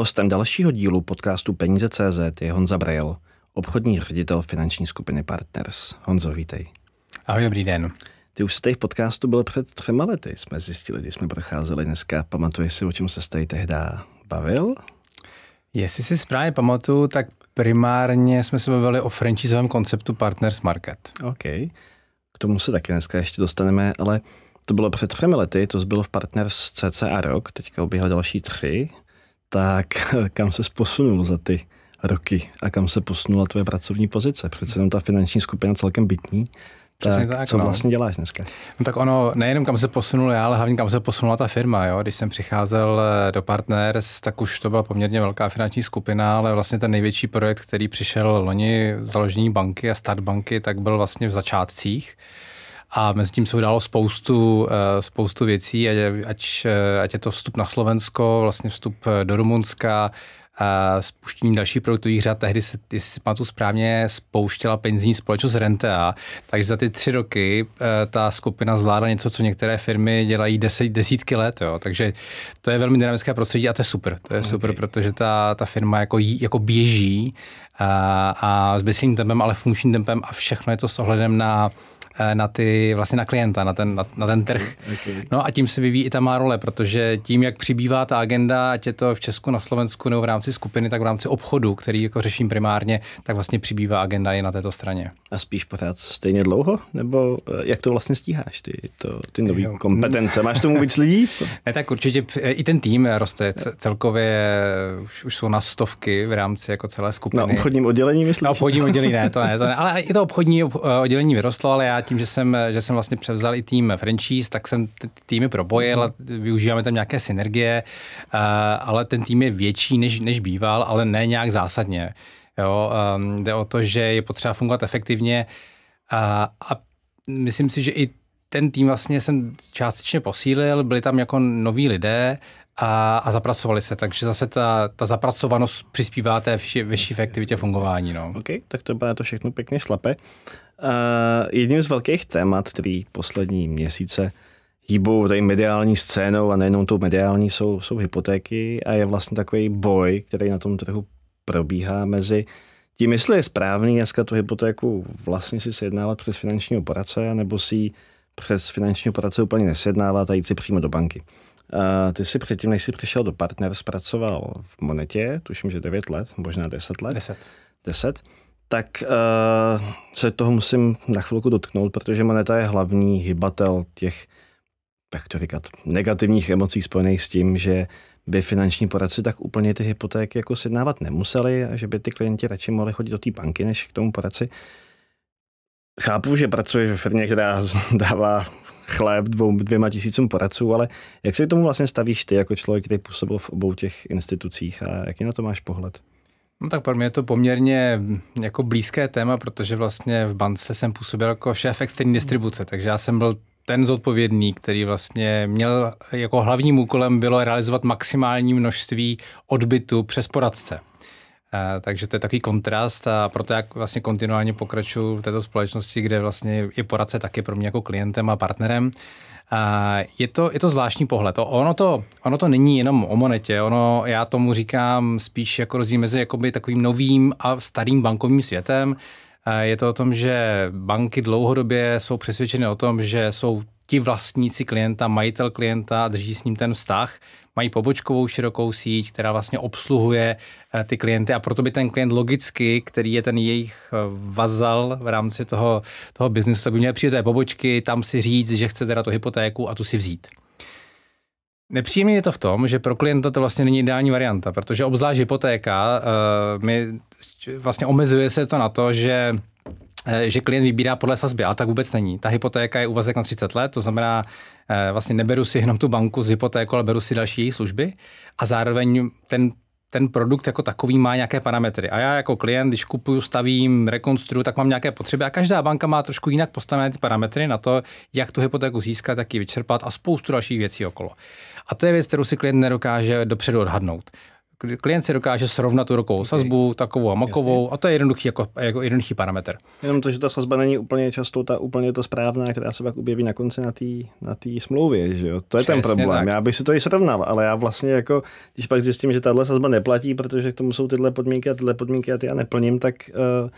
Hostem dalšího dílu podcastu Peníze.cz je Honza Brejl, obchodní ředitel finanční skupiny Partners. Honzo, vítej. Ahoj, dobrý den. Ty už jste v podcastu byl před třema lety, jsme zjistili, když jsme procházeli dneska. Pamatuješ si, o čem se jste tehdy bavil? Jestli si správně pamatuju, tak primárně jsme se bavili o franchisovém konceptu Partners Market. OK. K tomu se taky dneska ještě dostaneme, ale to bylo před třemi lety, to bylo v Partners CCA rok, teďka oběhly další tři tak kam se posunul za ty roky a kam se posunula tvoje pracovní pozice? Přece jenom ta finanční skupina celkem bytní. tak, tak, co no. vlastně děláš dneska? No tak ono, nejenom kam se posunul já, ale hlavně kam se posunula ta firma. Jo? Když jsem přicházel eh, do Partners, tak už to byla poměrně velká finanční skupina, ale vlastně ten největší projekt, který přišel loni, založení banky a start banky, tak byl vlastně v začátcích a mezi tím se událo spoustu, eh, spoustu věcí, ať, eh, ať, je to vstup na Slovensko, vlastně vstup eh, do Rumunska, spuštění dalších produktových řad, tehdy se, jestli si pamatuju správně, spouštěla penzijní společnost Rentea, takže za ty tři roky ta skupina zvládla něco, co některé firmy dělají deset, desítky let, jo. takže to je velmi dynamické prostředí a to je super, to je okay. super, protože ta, ta firma jako, jí, jako běží a, a s bezsílným tempem, ale funkčním tempem a všechno je to s ohledem na Eh, na, ty, vlastně na klienta, na ten, na, na ten trh. Okay. No a tím se vyvíjí i ta má role, protože tím, jak přibývá ta agenda, ať je to v Česku, na Slovensku nebo v rámci skupiny, tak v rámci obchodu, který jako řeším primárně, tak vlastně přibývá agenda i na této straně. A spíš pořád stejně dlouho? Nebo eh, jak to vlastně stíháš ty, to, ty nové kompetence? Máš tomu víc lidí? ne, tak určitě eh, i ten tým roste. Celkově už, už jsou na stovky v rámci jako celé skupiny. Na obchodním oddělení, myslím? Na obchodním oddělení ne, to ne, to ne. Ale i to obchodní oddělení vyrostlo, ale já tím, že jsem, že jsem vlastně převzal i tým franchise, tak jsem ty týmy propojil a mhm. využíváme tam nějaké synergie, ale ten tým je větší, než, než býval, ale ne nějak zásadně. Jo, um, jde o to, že je potřeba fungovat efektivně a, a myslím si, že i ten tým vlastně jsem částečně posílil, byli tam jako noví lidé a, a zapracovali se, takže zase ta, ta zapracovanost přispívá té vyšší efektivitě fungování. No. OK, tak to bude to všechno pěkně šlape. Uh, jedním z velkých témat, který poslední měsíce hýbou tady mediální scénou a nejenom tou mediální, jsou, jsou hypotéky a je vlastně takový boj, který na tom trhu probíhá mezi tím, jestli je správný dneska tu hypotéku vlastně si sjednávat přes finančního poradce, nebo si ji přes finančního poradce úplně nesjednávat a jít si přímo do banky. Uh, ty jsi předtím, než jsi přišel do partner, zpracoval v Monetě, tuším, že 9 let, možná 10 let. 10. 10 tak uh, se toho musím na chvilku dotknout, protože moneta je hlavní hybatel těch, jak to říkat, negativních emocí spojených s tím, že by finanční poradci tak úplně ty hypotéky jako sjednávat nemuseli a že by ty klienti radši mohli chodit do té banky, než k tomu poradci. Chápu, že pracuješ ve firmě, která dává chléb dvou, dvěma tisícům poradců, ale jak se k tomu vlastně stavíš ty jako člověk, který působil v obou těch institucích a jaký na to máš pohled? No tak pro mě je to poměrně mm, jako blízké téma, protože vlastně v bance jsem působil jako šéf externí distribuce, takže já jsem byl ten zodpovědný, který vlastně měl jako hlavním úkolem bylo realizovat maximální množství odbytu přes poradce. Eh, takže to je takový kontrast a proto jak vlastně kontinuálně pokračuju v této společnosti, kde vlastně je poradce taky pro mě jako klientem a partnerem, je to, je to zvláštní pohled. Ono to, ono to není jenom o monetě, ono, já tomu říkám spíš jako rozdíl mezi jakoby takovým novým a starým bankovním světem. Je to o tom, že banky dlouhodobě jsou přesvědčeny o tom, že jsou ti vlastníci klienta, majitel klienta, drží s ním ten vztah, mají pobočkovou širokou síť, která vlastně obsluhuje eh, ty klienty a proto by ten klient logicky, který je ten jejich eh, vazal v rámci toho, toho biznesu, tak by měl přijít do té pobočky, tam si říct, že chce teda tu hypotéku a tu si vzít. Nepříjemné je to v tom, že pro klienta to vlastně není ideální varianta, protože obzvlášť hypotéka, uh, my vlastně omezuje se to na to, že Eh, že klient vybírá podle sazby, ale tak vůbec není. Ta hypotéka je úvazek na 30 let, to znamená, eh, vlastně neberu si jenom tu banku z hypotéky, ale beru si další její služby a zároveň ten ten produkt jako takový má nějaké parametry. A já jako klient, když kupuju, stavím, rekonstruju, tak mám nějaké potřeby. A každá banka má trošku jinak postavené ty parametry na to, jak tu hypotéku získat, jak ji vyčerpat a spoustu dalších věcí okolo. A to je věc, kterou si klient nedokáže dopředu odhadnout klient si dokáže srovnat tu rokovou okay. sazbu, takovou a makovou, Jasně. a to je jednoduchý, jako, jako jednoduchý parametr. Jenom to, že ta sazba není úplně často ta úplně to správná, která se pak objeví na konci na té na tý smlouvě, že jo? To je Přesně ten problém. Tak. Já bych si to i srovnal, ale já vlastně jako, když pak zjistím, že tahle sazba neplatí, protože k tomu jsou tyhle podmínky a tyhle podmínky a ty já neplním, tak uh,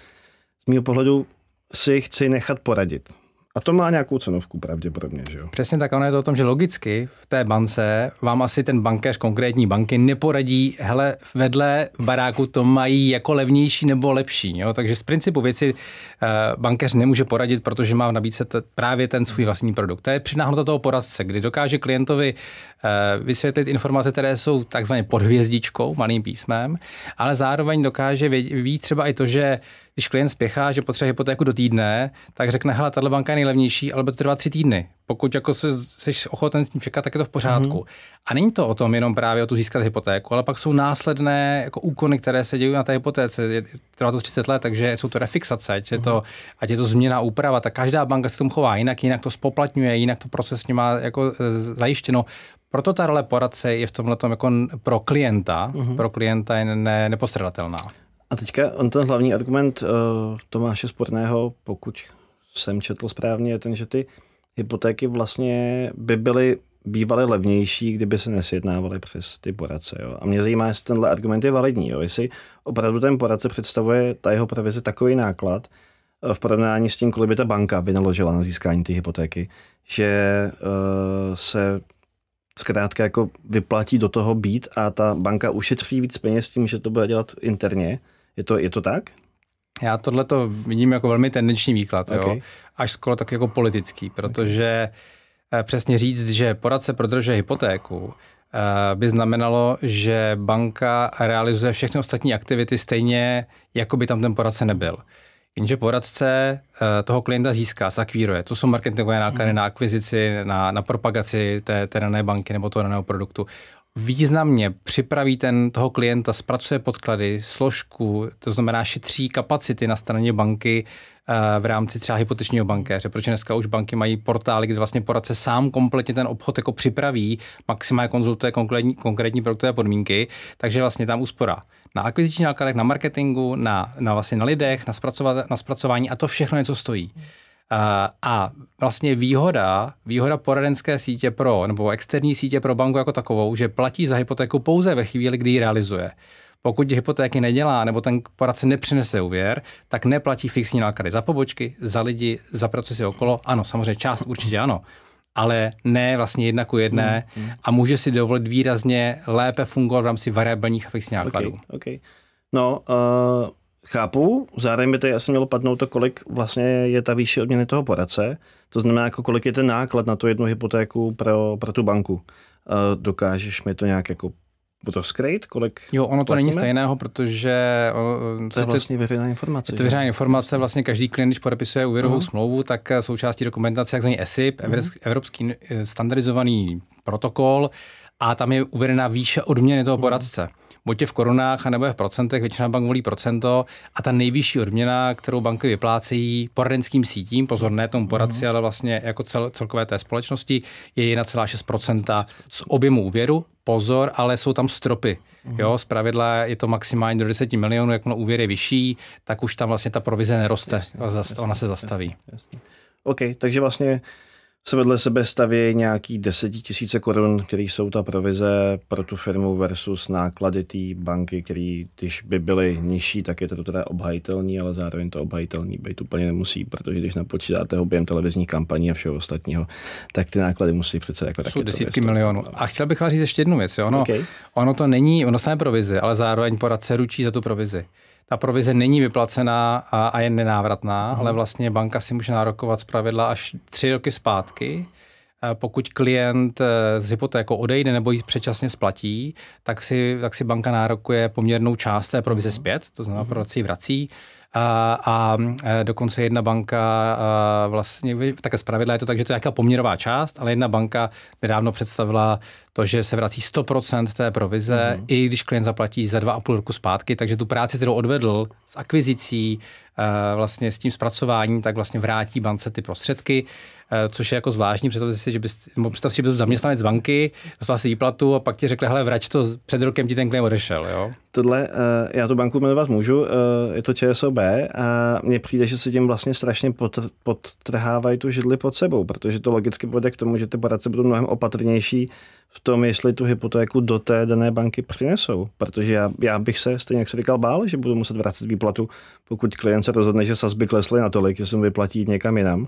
z mého pohledu si chci nechat poradit. A to má nějakou cenovku pravděpodobně, že jo? Přesně tak, ono je to o tom, že logicky v té bance vám asi ten bankéř konkrétní banky neporadí, hele, vedle baráku to mají jako levnější nebo lepší, jo? Takže z principu věci eh, bankéř nemůže poradit, protože má v nabídce právě ten svůj vlastní produkt. To je přináhnota toho poradce, kdy dokáže klientovi eh, vysvětlit informace, které jsou takzvaně pod hvězdičkou, malým písmem, ale zároveň dokáže ví třeba i to, že když klient spěchá, že potřebuje hypotéku do týdne, tak řekne, hele, tato banka je nejlevnější, ale bude to trvá tři týdny. Pokud jako se, jsi ochoten s tím čekat, tak je to v pořádku. Mm. A není to o tom jenom právě o tu získat hypotéku, ale pak jsou následné jako úkony, které se dějí na té hypotéce. Trvá to 30 let, takže jsou to refixace, ať je to, mm. ať je to změna, úprava. Tak každá banka se tomu chová jinak, jinak to spoplatňuje, jinak to procesně má jako e, zajištěno. Proto ta role poradce je v tomhle jako pro klienta, mm-hmm. pro klienta je ne, nepostradatelná. A teďka on ten hlavní argument uh, Tomáše Sporného, pokud jsem četl správně, je ten, že ty hypotéky vlastně by byly bývaly levnější, kdyby se nesjednávaly přes ty poradce. Jo. A mě zajímá, jestli tenhle argument je validní. Jo. Jestli opravdu ten poradce představuje ta jeho provize takový náklad eh, v porovnání s tím, kolik by ta banka vynaložila na získání ty hypotéky, že uh, se zkrátka jako vyplatí do toho být a ta banka ušetří víc peněz tím, že to bude dělat interně, je to, je to tak? Já tohle to vidím jako velmi tendenční výklad, okay. jo? až skoro tak jako politický, protože okay. Eh, přesně říct, že poradce prodržuje hypotéku, eh, by znamenalo, že banka realizuje všechny ostatní aktivity stejně, jako by tam ten poradce nebyl. Jenže poradce eh, toho klienta získá, zakvíruje. To jsou marketingové náklady mm. na akvizici, na, na propagaci té, té dané banky nebo toho daného produktu významně připraví ten toho klienta, zpracuje podklady, složku, to znamená šetří kapacity na straně banky eh, v rámci třeba hypotečního bankéře, protože dneska už banky mají portály, kde vlastně poradce sám kompletně ten obchod jako připraví, maximálně konzultuje konkrétní, konkrétní produktové podmínky, takže vlastně tam úspora na akvizičních nákladech, na marketingu, na, na vlastně na lidech, na, zpracova, na zpracování a to všechno něco stojí. Eh, a vlastně výhoda, výhoda poradenské sítě pro, nebo externí sítě pro banku jako takovou, že platí za hypotéku pouze ve chvíli, kdy ji realizuje. Pokud hypotéky nedělá nebo ten poradce nepřinese úvěr, tak neplatí fixní náklady za pobočky, za lidi, za procesy okolo. Ano, samozřejmě část určitě ano, ale ne vlastně jedna ku jedné hmm. hmm. a může si dovolit výrazně lépe fungovat v rámci variabilních a fixních nákladů. Okay, okay. No, uh chápu, zároveň by to asi mělo padnout to, kolik vlastně je ta výše odměny toho poradce, to znamená, jako kolik je ten náklad na tu jednu hypotéku pro, pro tu banku. Eh, dokážeš mi to nějak jako skrýt, kolik Jo, ono to platíme? není stejného, protože... Eh, o, to je vlastně veřejná informace. Je to veřejná informace, vlastně každý klient, když podepisuje úvěrovou uh-huh. smlouvu, tak eh, součástí dokumentace, jak zní ESIP, uh-huh. Evropský standardizovaný protokol, a tam je uvedena výše odměny toho mhm. poradce. Uh-huh buď je v korunách, anebo je v procentech, většina bank volí procento a ta nejvyšší odměna, kterou banky vyplácejí poradenským sítím, pozor, ne tomu poradci, mhm. ale vlastně jako cel, celkové té společnosti, je 1,6% z objemu úvěru, pozor, ale jsou tam stropy. Mhm. Jo, z pravidla je to maximálně do 10 milionů, jak úvěr je vyšší, tak už tam vlastně ta provize neroste, jasně, ona jasně, se zastaví. Jasně, jasně. OK, takže vlastně se vedle sebe staví nějaký desetitisíce korun, které jsou ta provize pro tu firmu versus náklady té banky, které když by byly nižší, tak je to teda obhajitelný, ale zároveň to obhajitelný být úplně nemusí, protože když napočítáte objem televizních kampaní a všeho ostatního, tak ty náklady musí přece jako Jsou desítky milionů. A chtěl bych říct ještě jednu věc. Ono, okay. ono to není, ono stane provizi, ale zároveň poradce ručí za tu provizi ta provize není vyplacená a, a je nenávratná, hmm. ale vlastně banka si může nárokovat z pravidla až tři roky zpátky. E, pokud klient e, z hypotéky odejde nebo ji předčasně splatí, tak si, tak si banka nárokuje poměrnou část té provize mhm. zpět, to znamená, mhm. proč si ji vrací a, a e, dokonce jedna banka e, vlastně, také zpravidla je to tak, že to je nějaká poměrová část, ale jedna banka nedávno představila to, že se vrací 100% té provize, mm-hmm. i když klient zaplatí za dva a půl roku zpátky, takže tu práci, kterou odvedl s akvizicí, Eh, vlastně s tím zpracováním, tak vlastně vrátí bance ty prostředky, eh, což je jako zvláštní. protože si, že bys, představ si, že byl zaměstnanec banky, dostal si výplatu a pak ti řekl, hele, vrať to, před rokem ti ten klient odešel. Jo? Tohle, eh, já tu banku jmenovat můžu, je to ČSOB a mně přijde, že se tím vlastně strašně potr- podtrhávají tu židli pod sebou, protože to logicky povede k tomu, že ty poradce budou mnohem opatrnější v tom, jestli tu hypotéku do té dané banky přinesou. Protože já, já bych se, stejně jak se říkal, bál, že budu muset vracet výplatu, pokud klient se rozhodne, že sazby klesly natolik, že se mu vyplatí někam jinam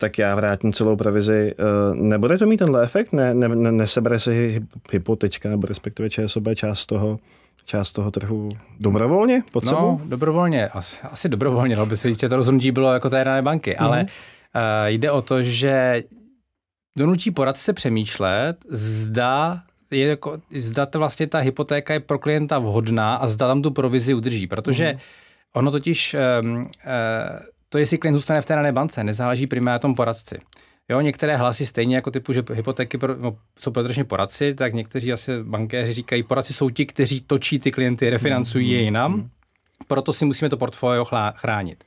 tak já vrátím celou provizi. Eh, nebude to mít tenhle efekt? Ne, ne, ne, nesebere se hypotečka nebo respektive ČSOB část toho, část toho trhu dobrovolně pod no, dobrovolně. Asi, asi dobrovolně, no by se říct, že to rozhodnutí bylo jako té dané banky, mm-hmm. ale uh, jde o to, že donutí poradce přemýšlet, zda je jako, zda to vlastně ta hypotéka je pro klienta vhodná a zda tam tu provizi udrží, protože mm. ono totiž, um, uh, to jestli klient zůstane v té dané bance, nezáleží primárně na tom poradci. Jo, některé hlasy stejně jako typu, že hypotéky pro, no, jsou protržně poradci, tak někteří asi bankéři říkají, poradci jsou ti, kteří točí ty klienty, refinancují mm. je mhm. jinam, mhm. proto si musíme to portfolio chránit.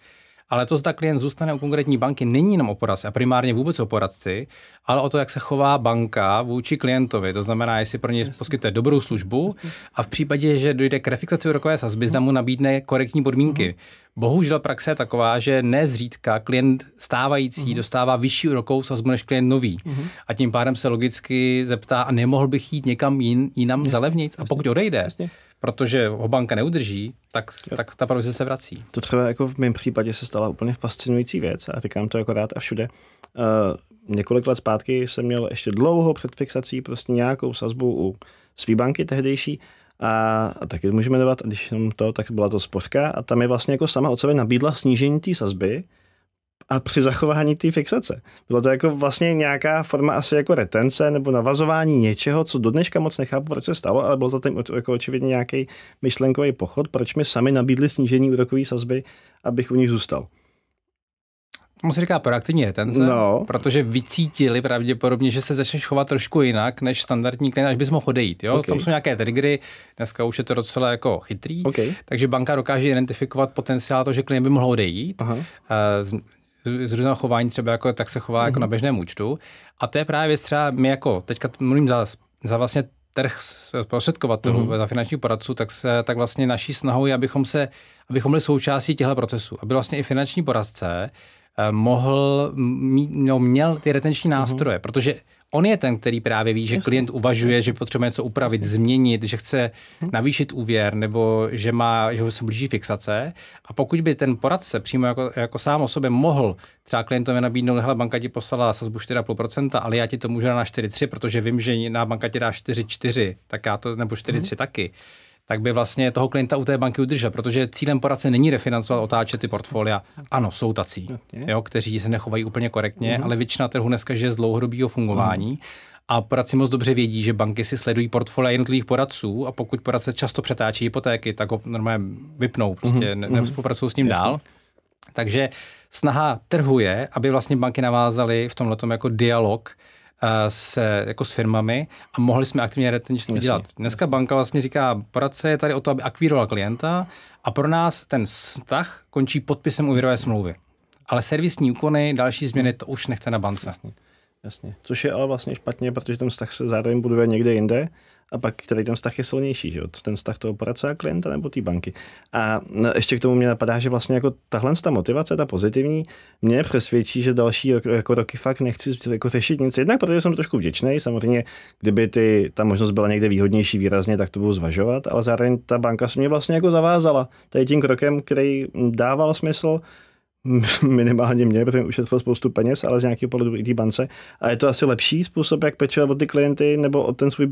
Ale to, zda klient zůstane u konkrétní banky, není jenom o poradci a primárně vůbec o poradci, ale o to, jak se chová banka vůči klientovi. To znamená, jestli pro něj poskytuje dobrou službu a v případě, že dojde k refixaci úrokové sazby, zda mhm. mu nabídne korektní podmínky. Mhm. Bohužel praxe je taková, že nezřídka klient stávající mm. dostává vyšší úrokovou sazbu než klient nový. Mm. A tím pádem se logicky zeptá, a nemohl bych jít někam jin, jinam za levnic? A pokud odejde, jasně protože ho banka neudrží, tak, tak ta provize se vrací. To třeba jako v mém případě se stala úplně fascinující věc a říkám to jako rád a všude. Uh, několik let zpátky jsem měl ještě dlouho před fixací prostě nějakou sazbu u své banky tehdejší a, a taky můžeme jmenovat, a když jenom to, tak byla to spořka a tam je vlastně jako sama od sebe nabídla snížení té sazby, a při zachování té fixace. Bylo to jako vlastně nějaká forma asi jako retence nebo navazování něčeho, co do dneška moc nechápu, proč se stalo, ale byl za tím jako očividně nějaký myšlenkový pochod, proč mi sami nabídli snížení úrokové sazby, abych u nich zůstal. Tomu se říká proaktivní retence, no. protože vycítili pravděpodobně, že se začneš chovat trošku jinak než standardní klient, až bys mohl odejít. Jo? Okay. Tam jsou nějaké triggery, dneska už je to docela jako chytrý, okay. takže banka dokáže identifikovat potenciál toho, že klient by mohl odejít. Aha. Eh, z různého chování, třeba jako, tak se chová mm-hmm. jako mhm. na běžném účtu. A to je právě věc třeba my jako, teďka mluvím za, za vlastně trh zprostředkovatelů, mm-hmm. za finanční poradců, tak, se, tak vlastně naší snahou je, abychom, se, abychom byli součástí těchto procesů. Aby vlastně i finanční poradce eh, mohl, no, měl ty retenční mhm. nástroje, mm-hmm. protože on je ten, který právě ví, že Jasně. klient uvažuje, že potřebuje něco upravit, Jasně. změnit, že chce hm? navýšit úvěr nebo že má, že se blíží fixace. A pokud by ten poradce přímo jako, jako sám o sobě mohl třeba klientovi nabídnout, hele, banka ti poslala sazbu 4,5%, ale já ti to můžu na 4,3, protože vím, že na banka ti dá 4,4, tak já to, nebo 4,3 mm. Hm? taky tak by vlastně toho klienta u té banky udržel, protože cílem poradce není refinancovat, otáčet ty portfolia. Ano, jsou tací, jo, kteří se nechovají úplně korektně, mm-hmm. ale většina trhu dneska je z dlouhodobého fungování. Mm-hmm. A poradci moc dobře vědí, že banky si sledují portfolia jednotlivých poradců a pokud poradce často přetáčí hypotéky, tak ho normálně vypnou, mhm. prostě mm-hmm. nespolupracují s ním Jasně. dál. Takže snaha trhu je, aby vlastně banky navázaly v tomhle jako dialog s, jako s firmami a mohli jsme aktivně retenčství dělat. Dneska banka vlastně říká, poradce je tady o to, aby akvírovala klienta a pro nás ten vztah končí podpisem úvěrové smlouvy. Ale servisní úkony, další změny, to už nechte na bance. Jasně. Jasně. Což je ale vlastně špatně, protože ten vztah se zároveň buduje někde jinde a pak který ten vztah je silnější, že jo? ten vztah toho poradce a klienta nebo té banky. A no, ještě k tomu mě napadá, že vlastně jako tahle ta motivace, ta pozitivní, mě přesvědčí, že další jako roky fakt nechci jako řešit nic. Jednak protože jsem trošku vděčný, samozřejmě, kdyby ty, ta možnost byla někde výhodnější výrazně, tak to budu zvažovat, ale zároveň ta banka se mě vlastně jako zavázala tady tím krokem, který dával smysl, minimálně mě, protože ušetřil spoustu peněz, ale z nějakého pohledu i té bance. A je to asi lepší způsob, jak pečovat o ty klienty nebo o ten svůj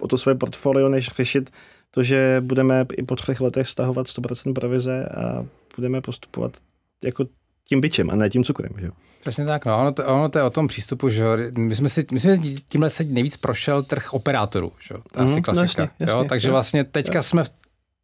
o to svoje portfolio, než řešit to, že budeme i po třech letech stahovat 100% provize a budeme postupovat jako tím byčem a ne tím cukrem. Že? Přesně tak, no, ono to, ono to je o tom přístupu, že my jsme si, my jsme tímhle se nejvíc prošel trh operátorů, že? to je mm, asi mhm, no klasika. No, jasně, jasně, jo? Takže jo, vlastně teďka jo. jsme v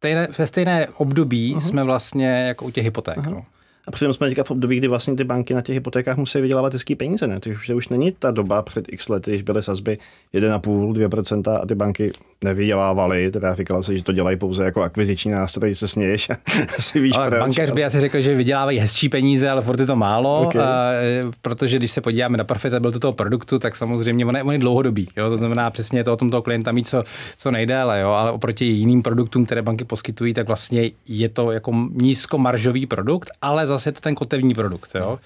stejné, ve stejné období uh-huh. jsme vlastně jako u těch hypoték. Uh-huh. No. A přitom jsme teďka v období, kdy vlastně ty banky na těch hypotékách musí vydělávat hezký peníze. Ne? To už, už není ta doba před x lety, když byly sazby 1,5, 2% a ty banky nevydělávaly. Teda říkalo se, že to dělají pouze jako akviziční nástroj, se směješ a si víš ale proč. Bankéř by asi řekl, že vydělávají hezčí peníze, ale furt je to málo, okay. a, e, protože když se podíváme na profitabilitu toho produktu, tak samozřejmě on je, on je dlouhodobý. Jo? To znamená přesně to o tom toho klienta mít co, co nejdéle, jo? ale oproti jiným produktům, které banky poskytují, tak vlastně je to jako nízkomaržový produkt, ale zase je to ten kotevní produkt. Jo?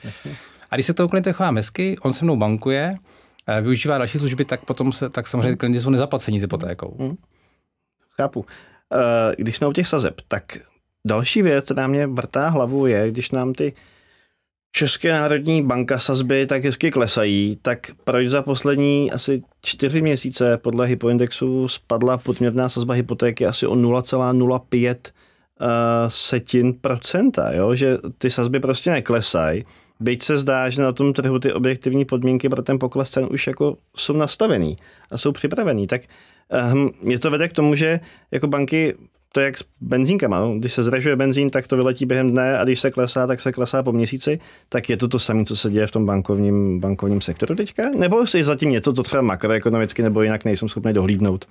A když se toho klienta chová, hezky, on se mnou bankuje, eh, využívá další služby, tak potom se, tak samozřejmě klienti jsou nezaplacení s hypotékou. Hmm. Chápu. Eh, když jsme u těch sazeb, tak další věc, která mě vrtá hlavu, je, když nám ty České národní banka sazby tak hezky klesají, tak proč za poslední asi čtyři měsíce podle hypoindexu spadla podměrná sazba hypotéky asi o 0,05 setin procenta, jo? že ty sazby prostě neklesají. Byť se zdá, že na tom trhu ty objektivní podmínky pro ten pokles cen už jako jsou nastavený a jsou připravený, tak um, ehm, je to vede k tomu, že jako banky to je jak s benzínkama. No. Když se zražuje benzín, tak to vyletí během dne a když se klesá, tak se klesá po měsíci. Tak je to to samé, co se děje v tom bankovním, bankovním sektoru teďka? Nebo je zatím něco, co třeba makroekonomicky nebo jinak nejsem schopný dohlídnout?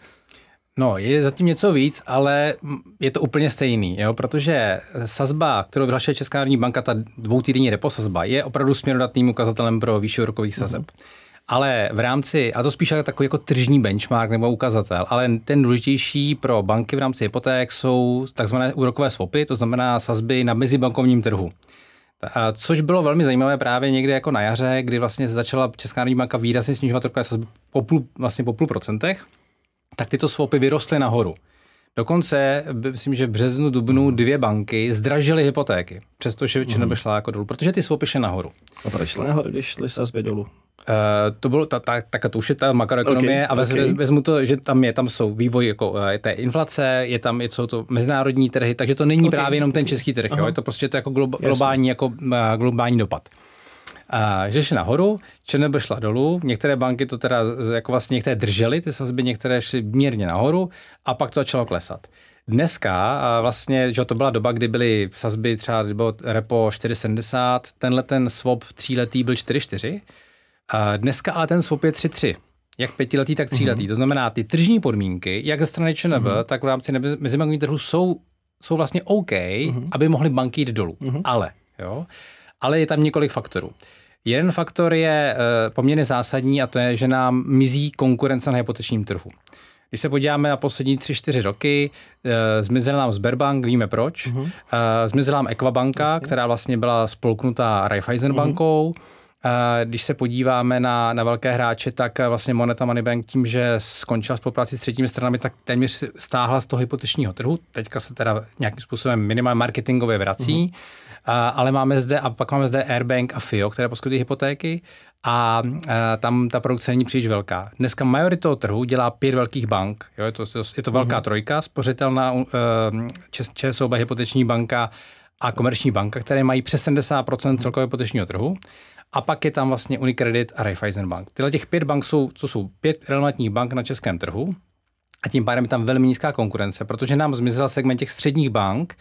No, je zatím něco víc, ale je to úplně stejný, jo? protože sazba, kterou vyhlašuje Česká národní banka, ta dvoutýdenní repo sazba, je opravdu směrodatným ukazatelem pro výši úrokových sazeb. Mm-hmm. Ale v rámci, a to spíš jako takový jako tržní benchmark nebo ukazatel, ale ten důležitější pro banky v rámci hypoték jsou takzvané úrokové swapy, to znamená sazby na mezibankovním trhu. Což bylo velmi zajímavé právě někdy jako na jaře, kdy vlastně začala Česká národní banka výrazně snižovat úrokové sazby po půl, vlastně po půl procentech tak tyto swapy vyrostly nahoru. Dokonce, myslím, že v březnu, dubnu dvě banky zdražily hypotéky, přestože mhm. by šla jako dolů, protože ty swapy šly nahoru. A proč šly nahoru, když šly sazby dolů? Uh, to bylo, ta, ta, tak to už je ta makroekonomie, okay, a okay. vezmu to, že tam je, tam jsou vývoj jako uh, té inflace, je tam, je, jsou to mezinárodní trhy, takže to není okay. právě jenom ten český trh, jo, je to prostě to jako glo, globální, jako uh, globální dopad. A že šli nahoru, ČNB šla dolů, některé banky to teda jako vlastně některé držely, ty sazby některé šly mírně nahoru a pak to začalo klesat. Dneska a vlastně, že to byla doba, kdy byly sazby třeba bylo repo 4,70, tenhle ten swap tříletý byl 4,4, a dneska ale ten swap je 3,3 jak pětiletý, tak tříletý. Mm-hmm. To znamená, ty tržní podmínky, jak ze strany ČNB, mm-hmm. tak v rámci mezibankovního trhu jsou, jsou vlastně OK, mm-hmm. aby mohly banky jít dolů. Mm-hmm. Ale, jo, ale je tam několik faktorů. Jeden faktor je eh, poměrně zásadní a to je, že nám mizí konkurence na hypotečním trhu. Když se podíváme na poslední 3-4 roky, e, eh, zmizel nám Sberbank, víme proč. Uh-huh. E, zmizela nám Equabanka, vlastně. která vlastně byla spolknutá Raiffeisen uh-huh. bankou. Mhm. E, když se podíváme na, na velké hráče, tak vlastně Moneta Moneybank tím, že skončila spolupráci s třetími stranami, tak téměř stáhla z toho hypotečního trhu. Teďka se teda nějakým způsobem minimálně marketingově vrací. Uh-huh ale máme zde, a pak máme zde Airbank a FIO, které poskytují hypotéky a tam ta produkce není příliš velká. Dneska majoritou trhu dělá pět velkých bank. Jo, je, to, je to velká mm-hmm. trojka, spořitelná um, eh, čes, ČSOB, hypoteční banka a komerční banka, které mají přes 70% celkového hypotečního trhu. A pak je tam vlastně Unicredit a Raiffeisen Bank. Tyhle těch pět bank jsou, co jsou pět relevantních bank na českém trhu a tím pádem je tam velmi nízká konkurence, protože nám zmizela segment těch středních bank,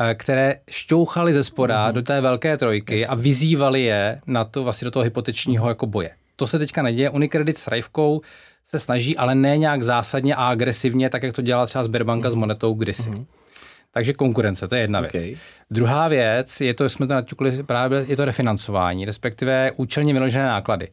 Eh, které šťouchaly ze spoda mm-hmm. do té velké trojky yes. a vyzývali je na to, vlastně do toho hypotečního jako boje. To se teďka neděje. Unicredit s Rajvkou se snaží, ale ne nějak zásadně a agresivně, tak jak to dělá třeba Sberbanka mm-hmm. s mhm. monetou kdysi. Mm-hmm. Takže konkurence, to je jedna okay. věc. Druhá věc, je to, jsme to naťukli, právě je to refinancování, respektive účelně vyložené náklady.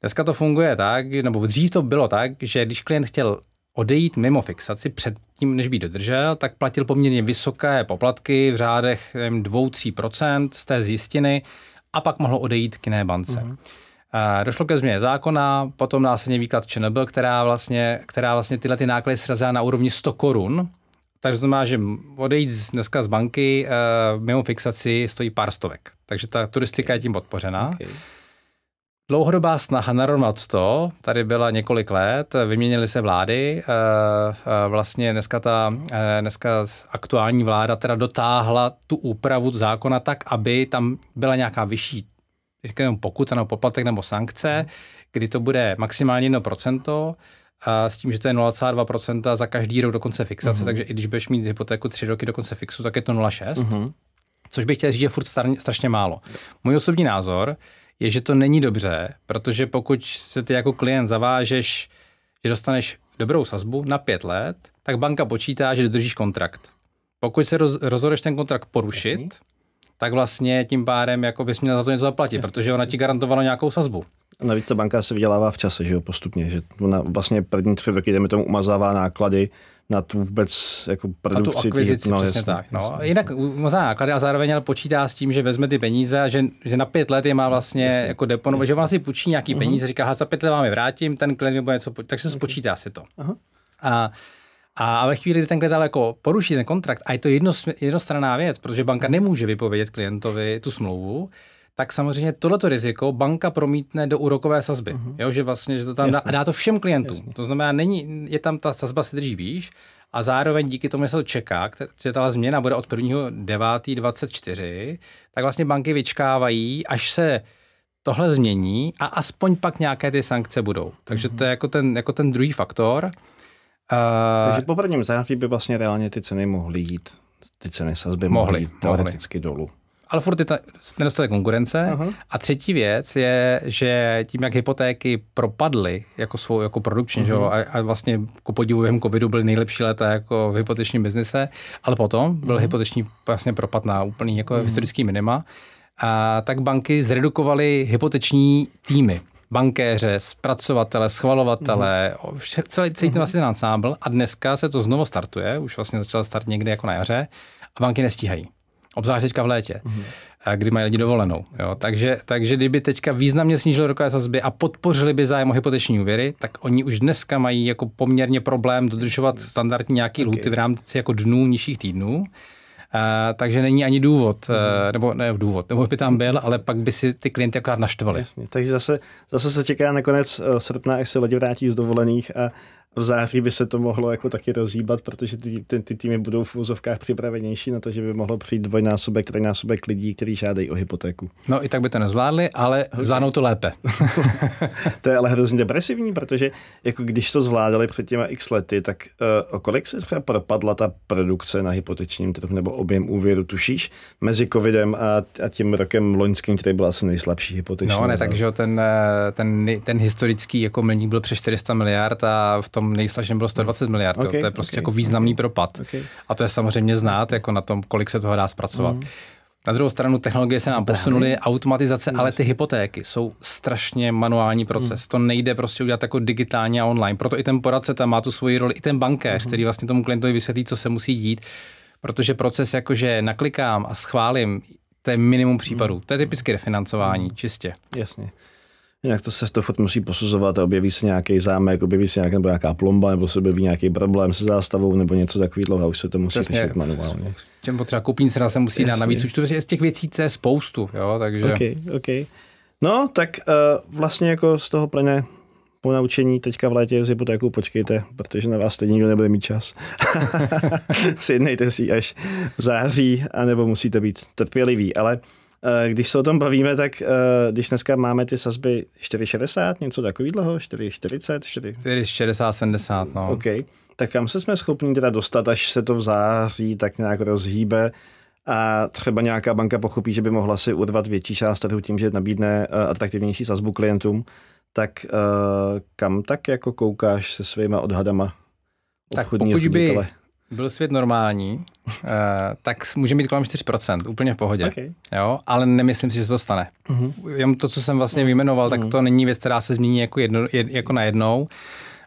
Dneska to funguje tak, nebo dřív to bylo tak, že když klient chtěl odejít mimo fixaci předtím, než by dodržel, tak platil poměrně vysoké poplatky v řádech 2-3 z té zjistiny a pak mohlo odejít k jiné bance. Mm-hmm. Došlo ke změně zákona, potom následně výklad ČNB, která vlastně, která vlastně tyhle ty náklady srazila na úrovni 100 korun, takže znamená, že odejít dneska z banky eh, mimo fixaci stojí pár stovek. Takže ta turistika je tím podpořená. Okay dlouhodobá snaha narovnat to, tady byla několik let, vyměnily se vlády, eh, eh, vlastně dneska ta eh, dneska aktuální vláda teda dotáhla tu úpravu zákona tak, aby tam byla nějaká vyšší říkám, pokuta, nebo poplatek nebo sankce, kdy to bude maximálně 1%, a s tím, že to je 0,2% za každý rok dokonce fixace, uh-huh. takže i když budeš mít hypotéku 3 roky dokonce fixu, tak je to 0,6%. Uh-huh. Mhm. Což bych chtěl říct, je furt strašně málo. Můj osobní názor, je, že to není dobře, protože pokud se ty jako klient zavážeš, že dostaneš dobrou sazbu na pět let, tak banka počítá, že dodržíš kontrakt. Pokud se roz, rozhodneš ten kontrakt porušit, Jasný. tak vlastně tím pádem jako bys měl za to něco zaplatit, Jasný. protože ona ti garantovala nějakou sazbu. Navíc ta banka se vydělává v čase, že jo, postupně, že ona vlastně první tři roky, jdeme tomu umazává náklady na tu vůbec jako produkci. Na tu akvizici, těch, no, přesně jasný, tak. No. Jasný, Jinak umazává náklady a zároveň ale počítá s tím, že vezme ty peníze a že, že na pět let je má vlastně jasný, jako deponovat, že vlastně půjčí nějaký uh-huh. peníze, říká, za pět let vám je vrátím, ten klient mi bude něco, tak se mhm. spočítá si to. Uh-huh. A a ve chvíli, kdy ten klient ale jako poruší ten kontrakt, a je to jedno, jednostranná věc, protože banka nemůže vypovědět klientovi tu smlouvu, tak samozřejmě tohleto riziko banka promítne do úrokové sazby. Uh-huh. Jo, že vlastně, že to tam dá, dá to všem klientům. Jasně. To znamená, není, je tam ta sazba se drží výš a zároveň díky tomu, že se to čeká, že ta změna bude od 1.9.24, tak vlastně banky vyčkávají, až se tohle změní a aspoň pak nějaké ty sankce budou. Takže to je mhm. jako ten, jako ten druhý faktor. Eh, Takže po prvním září by vlastně reálně ty ceny mohly jít, ty ceny sazby mohly, mohly jít teoreticky mohly. dolů ale furt je ta nedostatek konkurence. Uh-huh. A třetí věc je, že tím, jak hypotéky propadly jako svou jako produkční, že mhm. a, a vlastně ku podivu během covidu byly nejlepší léta jako v hypotečním biznise, ale potom byl Aha. Mhm. hypoteční vlastně propad na úplný jako uh-huh. historický minima, a tak banky zredukovaly hypoteční týmy bankéře, zpracovatele, schvalovatele, mm-hmm. celý, celý ten vlastně ten ensemble a dneska se to znovu startuje, už vlastně začalo start někdy jako na jaře a banky nestíhají obzvlášť teďka v létě, mm-hmm. kdy mají lidi dovolenou. Jo. Takže, takže kdyby teďka významně snížili rokové sazby a podpořili by zájem o hypoteční úvěry, tak oni už dneska mají jako poměrně problém dodržovat standardní nějaký okay. lhuty v rámci jako dnů, nižších týdnů. Uh, takže není ani důvod, uh, nebo ne důvod, nebo by tam byl, ale pak by si ty klienty akorát naštvali. Jasně, takže zase, zase se čeká nakonec eh, srpna, až se lidi vrátí z dovolených a v září by se to mohlo jako taky rozjíbat, protože ty, ty, ty týmy budou v úzovkách připravenější na to, že by mohlo přijít dvojnásobek, trojnásobek lidí, kteří žádají o hypotéku. No i tak by to nezvládli, ale zvládnou to lépe. to je ale hrozně depresivní, protože jako když to zvládali před těma x lety, tak uh, o kolik se třeba propadla ta produkce na hypotečním trhu nebo objem úvěru, tušíš, mezi covidem a, a tím rokem loňským, který byl asi nejslabší hypoteční. No ne, takže ten, eh, ten, ten historický jako milník byl přes 400 miliard a v tom tom bylo 120 miliard. Okay, to je prostě okay, jako významný okay, propad. Okay. A to je samozřejmě znát jako na tom, kolik se toho dá zpracovat. Mm. Na druhou stranu technologie se nám posunuly, automatizace, ale ty hypotéky jsou strašně manuální proces. Mm. To nejde prostě udělat jako digitálně a online. Proto i ten poradce tam má tu svoji roli, i ten bankéř, hmm. který vlastně tomu klientovi vysvětlí, co se musí dít. Protože proces jakože naklikám a schválím, to je minimum případů. Hmm. To je typicky refinancování, čistě. Jasně. Jak to se to furt musí posuzovat a objeví se nějaký zámek, objeví se nějaká, nebo nějaká plomba, nebo se objeví nějaký problém se zástavou, nebo něco takového a už se to musí Přesně, řešit manuálně. Čem potřeba kupín se se musí dát. Navíc už to z těch věcí je spoustu, jo, takže... Okay, okay. No, tak uh, vlastně jako z toho plyne po naučení teďka v létě s hypotékou počkejte, protože na vás stejně nikdo nebude mít čas. Sjednejte si až v září, anebo musíte být trpěliví. Ale Eh, když se o tom bavíme, tak eh, když dneska máme ty sazby 4,60, něco takového, 4,40, 4... 4,60, 70, no. OK. Tak kam se jsme schopni teda dostat, až se to v září tak nějak rozhýbe a třeba nějaká banka pochopí, že by mohla si urvat větší část trhu tím, že nabídne eh, atraktivnější sazbu klientům, tak kam tak jako koukáš se svýma odhadama? Tak pokud by, byl svět normální, eh, tak může mít kolem 4%, úplně v pohodě. Okay. Jo? Ale nemyslím si, že se to stane. Uh-huh. Jenom to, co jsem vlastně vyjmenoval, tak mhm. to není věc, která se změní jako, jedno, jed, jako najednou.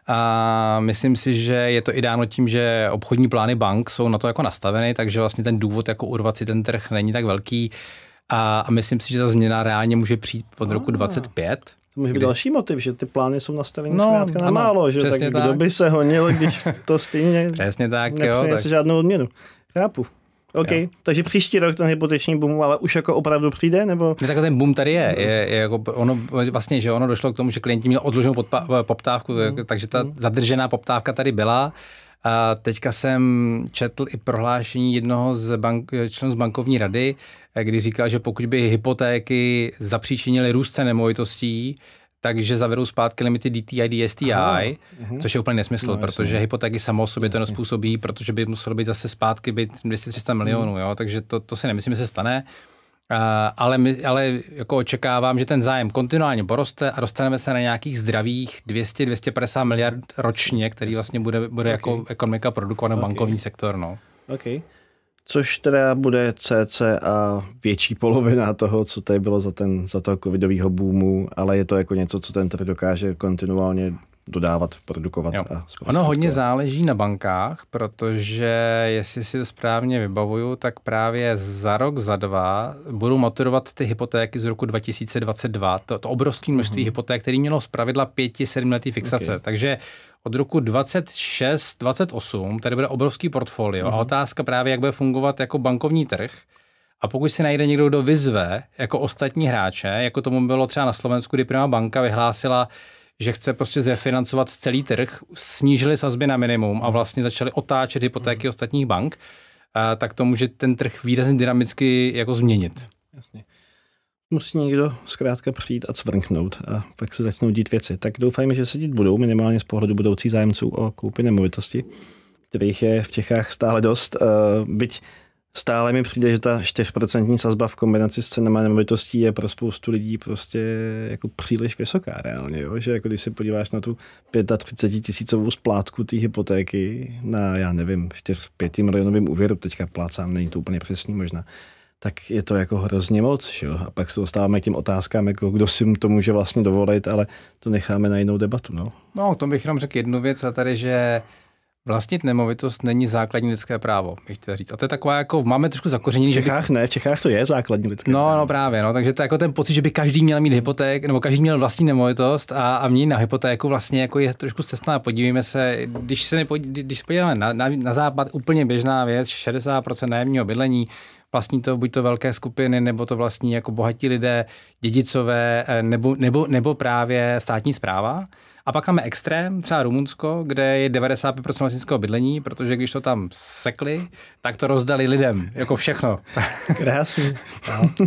A myslím si, že je to i dáno tím, že obchodní plány bank jsou na to jako nastaveny, takže vlastně ten důvod jako urvat si ten trh není tak velký. A, a myslím si, že ta změna reálně může přijít od roku 25. To může být kdy? další motiv, že ty plány jsou nastaveny no, zkrátka na ano, málo, že tak, tak kdo by se honil, když to stejně přesně tak, jo, tak. žádnou odměnu. Chápu. OK, jo. takže příští rok ten hypoteční boom, ale už jako opravdu přijde, nebo? Ne, no, tak ten boom tady je. je, je jako ono, vlastně, že ono došlo k tomu, že klienti měli odloženou poptávku, mm. takže ta mhm. zadržená poptávka tady byla. A teďka jsem četl i prohlášení jednoho z bank, členů z bankovní rady, eh, kdy říkal, že pokud by hypotéky zapříčinily růst cen nemovitostí, takže zavedou zpátky limity DTI, DSTI, Aha, což mhm. je úplně nesmysl, no, protože jasný. hypotéky samo o sobě to nespůsobí, protože by muselo být zase zpátky být 200-300 milionů, jo? takže to, to si nemyslím, že se stane. Uh, ale, my, ale jako očekávám, že ten zájem kontinuálně poroste a dostaneme se na nějakých zdravých 200-250 miliard ročně, který vlastně bude, bude jako okay. jako ekonomika produkovat okay. bankovní sektor. No. Okay. Což teda bude CC a větší polovina toho, co tady bylo za, ten, za toho covidového boomu, ale je to jako něco, co ten trh dokáže kontinuálně dodávat, produkovat. Jo. A ono hodně záleží na bankách, protože jestli si to správně vybavuju, tak právě za rok, za dva budou maturovat ty hypotéky z roku 2022. To, to obrovské množství mm-hmm. hypoték, které mělo zpravidla pěti, sedmletý fixace. Okay. Takže od roku 26, 28 tady bude obrovský portfolio mm-hmm. a mhm. otázka právě, jak bude fungovat jako bankovní trh, a pokud si najde někdo, kdo vyzve jako ostatní hráče, jako tomu bylo třeba na Slovensku, kdy Prima banka vyhlásila že chce prostě zrefinancovat celý trh, snížili sazby na minimum a vlastně začali otáčet hypotéky mm. ostatních bank, a tak to může ten trh výrazně dynamicky jako změnit. Jasně. Musí někdo zkrátka přijít a cvrknout a pak se začnou dít věci. Tak doufajme, že se dít budou, minimálně z pohledu budoucích zájemců o koupy nemovitosti kterých je v Čechách stále dost. Byť stále mi přijde, že ta 4% sazba v kombinaci s cenama nemovitostí je pro spoustu lidí prostě jako příliš vysoká reálně, jo? že jako když se podíváš na tu 35 tisícovou splátku té hypotéky na, já nevím, 4-5 milionovým úvěru, teďka plácám, není to úplně přesný možná, tak je to jako hrozně moc. Jo? A pak se dostáváme k těm otázkám, jako kdo si to může vlastně dovolit, ale to necháme na jinou debatu. No, no to bych jenom řekl jednu věc, a tady, že Vlastnit nemovitost není základní lidské právo, bych chtěl říct. A to je taková jako, máme trošku zakořenění. V Čechách by... ne, v Čechách to je základní lidské no, právo. No, právě, no, takže to je jako ten pocit, že by každý měl mít hypoték, nebo každý měl vlastní nemovitost a, a mít na hypotéku vlastně jako je trošku cestná. Podívejme se, když se, nepod, když se podíváme na, na, na, západ, úplně běžná věc, 60% nájemního bydlení, vlastní to buď to velké skupiny, nebo to vlastní jako bohatí lidé, dědicové, eh, nebo, nebo, nebo právě státní zpráva. A pak máme extrém, třeba Rumunsko, kde je 95% vlastnického bydlení, protože když to tam sekli, tak to rozdali lidem, jako všechno. Krásný. no.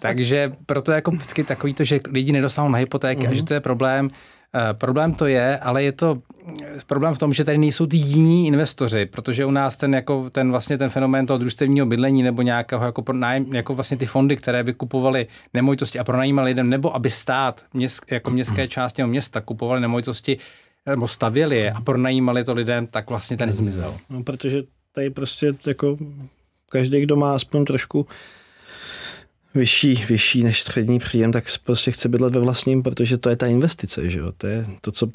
Takže proto je jako vždycky takový to, že lidi nedostanou na hypotéky mm-hmm. a že mhm. to je problém, Eh, problém to je, ale je to eh, problém v tom, že tady nejsou ty jiní investoři, protože u nás ten, jako, ten, vlastně ten fenomén toho družstevního bydlení nebo nějakého jako, pronájem, jako vlastně ty fondy, které by kupovaly nemovitosti a pronajímaly lidem, nebo aby stát měst, jako městské mm-hmm. části nebo města kupovaly nemovitosti eh, nebo stavěli je a pronajímali to lidem, tak vlastně ten zmizel. No, protože tady prostě jako každý, kdo má aspoň trošku vyšší, vyšší než střední příjem, tak prostě chce bydlet ve vlastním, protože to je ta investice, že jo? To je to, co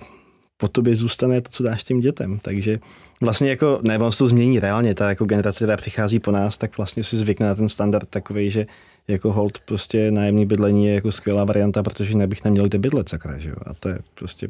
po tobě zůstane to, co dáš těm dětem. Takže vlastně jako, ne, on se to změní reálně, ta jako generace, která přichází po nás, tak vlastně si zvykne na ten standard takový, že jako hold prostě nájemní bydlení je jako skvělá varianta, protože nebych neměl kde bydlet, sakra, že jo? A to je prostě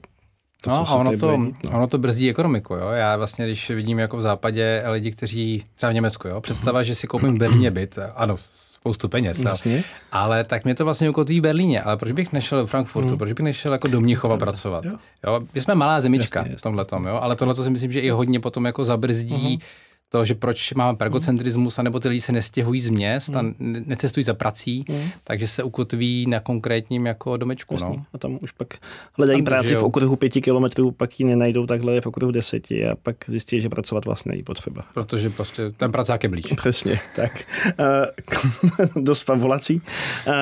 to, no, a ono to, dít, no. ono to brzdí ekonomiku. Jo? Já vlastně, když vidím jako v západě lidi, kteří třeba v Německu, jo? představa, že si koupím v Berlíně byt, ano, spoustu peněz. Vlastně. Ale tak mě to vlastně ukotví v Berlíně. Ale proč bych nešel do Frankfurtu? Hmm. Proč bych nešel jako do Mnichova pracovat? Jo. jo. My jsme malá zemička jasně, jasně. v tomhle tom, Ale tohle si myslím, že i hodně potom jako zabrzdí. Hmm to, že proč máme pergocentrismus, anebo ty lidi se nestěhují z měst a hmm. necestují za prací, mm. takže se ukotví na konkrétním jako domečku. No. A tam už pak hledají tam práci v okruhu pěti kilometrů, pak ji nenajdou takhle v okruhu deseti a pak zjistí, že pracovat vlastně není potřeba. Protože prostě ten pracák je blíž. Přesně, tak. Eh, dost fabulací. Eh,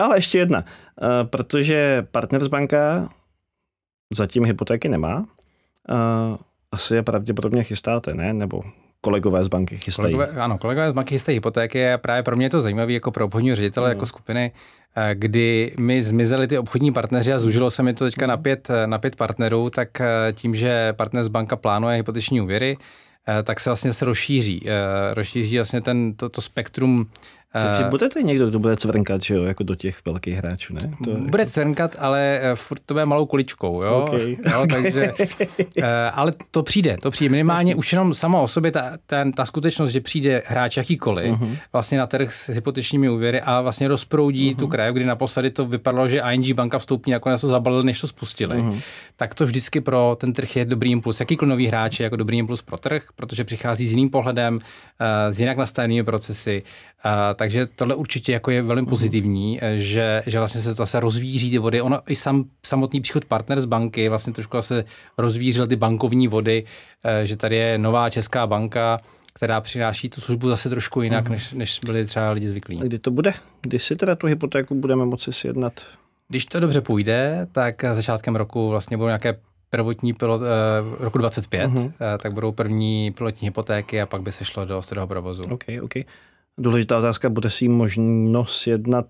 ale ještě jedna, eh, protože Partners banka zatím hypotéky nemá, asi je pravděpodobně chystáte, ne? Nebo kolegové z banky chystají. Kolegové, ano, kolegové z banky chystají hypotéky a právě pro mě je to zajímavé jako pro obchodního ředitele, mm. jako hmm. skupiny, eh, kdy mi zmizely ty obchodní partneři a zúžilo se mi to teďka na hmm. pět, eh, na pět partnerů, tak eh, tím, že partner z banka plánuje hypoteční úvěry, tak se vlastně se rozšíří. Rozšíří vlastně ten, to, to spektrum takže eh, bude to někdo, kdo bude cvrnkat, že jo, jako do těch velkých hráčů, ne? To bude jako... cvrnkat, ale eh, furt to bude malou kuličkou, jo. Okay. jo takže, eh, ale to přijde, to přijde. Minimálně vlastně. už jenom sama o sobě ta, ta, ta skutečnost, že přijde hráč jakýkoliv uh-huh. vlastně na trh s hypotečními úvěry a vlastně rozproudí uh-huh. tu kraj, kdy naposledy to vypadalo, že ING banka vstoupí, nakonec to zabalil, než to spustili. Uh-huh. Tak to vždycky pro ten trh je dobrý impuls. Jakýkoliv nový hráč je jako dobrý impuls pro trh, protože přichází s jiným pohledem, s jinak nastavenými procesy takže tohle určitě jako je velmi mhm. pozitivní, mm že, že vlastně se to zase rozvíří ty vody. Ono i sam, samotný příchod partner z banky vlastně trošku se rozvířil ty bankovní vody, eh, že tady je nová česká banka, která přináší tu službu zase trošku jinak, mm než, než byli třeba lidi zvyklí. A kdy to bude? Kdy si teda tu hypotéku budeme moci sjednat? Když to dobře půjde, tak začátkem roku vlastně budou nějaké prvotní pilot eh, roku 25, uh-huh. Mhm. eh, tak budou první pilotní hypotéky a pak by se šlo do ostrého provozu. OK, OK. Důležitá otázka, bude si možno jednat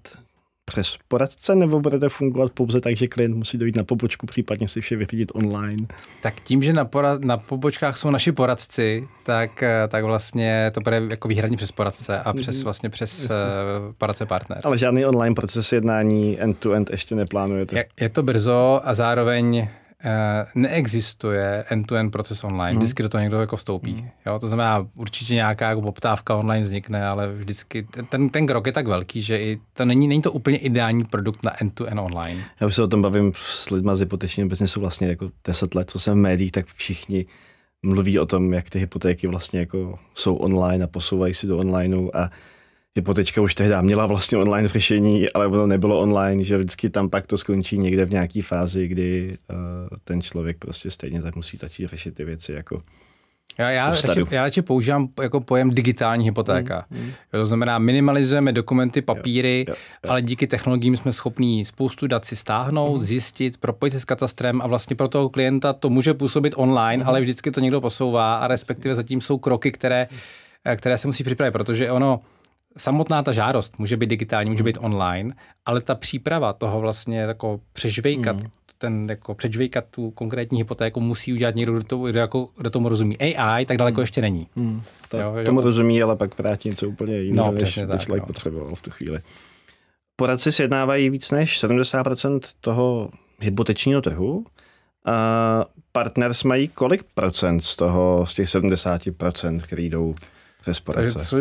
přes poradce nebo budete fungovat pouze tak, že klient musí dojít na pobočku, případně si vše vyřídit online? Tak tím, že na, porad, na pobočkách jsou naši poradci, tak, eh, tak vlastně to bude jako výhradně přes poradce a mhm. přes vlastně přes Jasně. Eh, poradce partner. Ale žádný online proces jednání end-to-end ještě neplánujete? Je, je to brzo a zároveň Eh, neexistuje end-to-end proces online, hmm. vždycky do toho někdo jako vstoupí. Hmm. Jo, to znamená, určitě nějaká jako poptávka online vznikne, ale vždycky ten, ten krok je tak velký, že i to není, není to úplně ideální produkt na end-to-end online. Já už se o tom bavím s lidmi z hypotečního biznesu vlastně jako 10 let, co jsem v médiích, tak všichni mluví o tom, jak ty hypotéky vlastně jako jsou online a posouvají si do onlineu a hypotečka už tehdy měla vlastně online řešení, ale ono nebylo online, že vždycky tam pak to skončí někde v nějaké fázi, kdy uh, ten člověk prostě stejně tak musí začít řešit ty věci jako já, já, radši, já radši používám jako pojem digitální hypotéka. Mm, mm. To znamená, minimalizujeme dokumenty, papíry, jo, jo, jo. ale díky technologiím jsme schopni spoustu dat si stáhnout, mm. zjistit, propojit se s katastrem a vlastně pro toho klienta to může působit online, mm. ale vždycky to někdo posouvá a respektive zatím jsou kroky, které, eh, které se musí připravit, protože ono samotná ta žádost může být digitální, může hmm. být online, ale ta příprava toho vlastně jako přežvejkat mm ten jako předžvejkat tu konkrétní hypotéku musí udělat někdo, kdo, to, kdo, jako, kdo tomu rozumí. AI tak daleko hmm. ještě není. Hmm. To, jo, jo. rozumí, ale pak vrátí něco úplně jiného, no, než by člověk no. potřeboval v tu chvíli. Poradci sjednávají víc než 70% toho hypotečního trhu. A partners mají kolik procent z toho, z těch 70%, který jdou ve sporadce.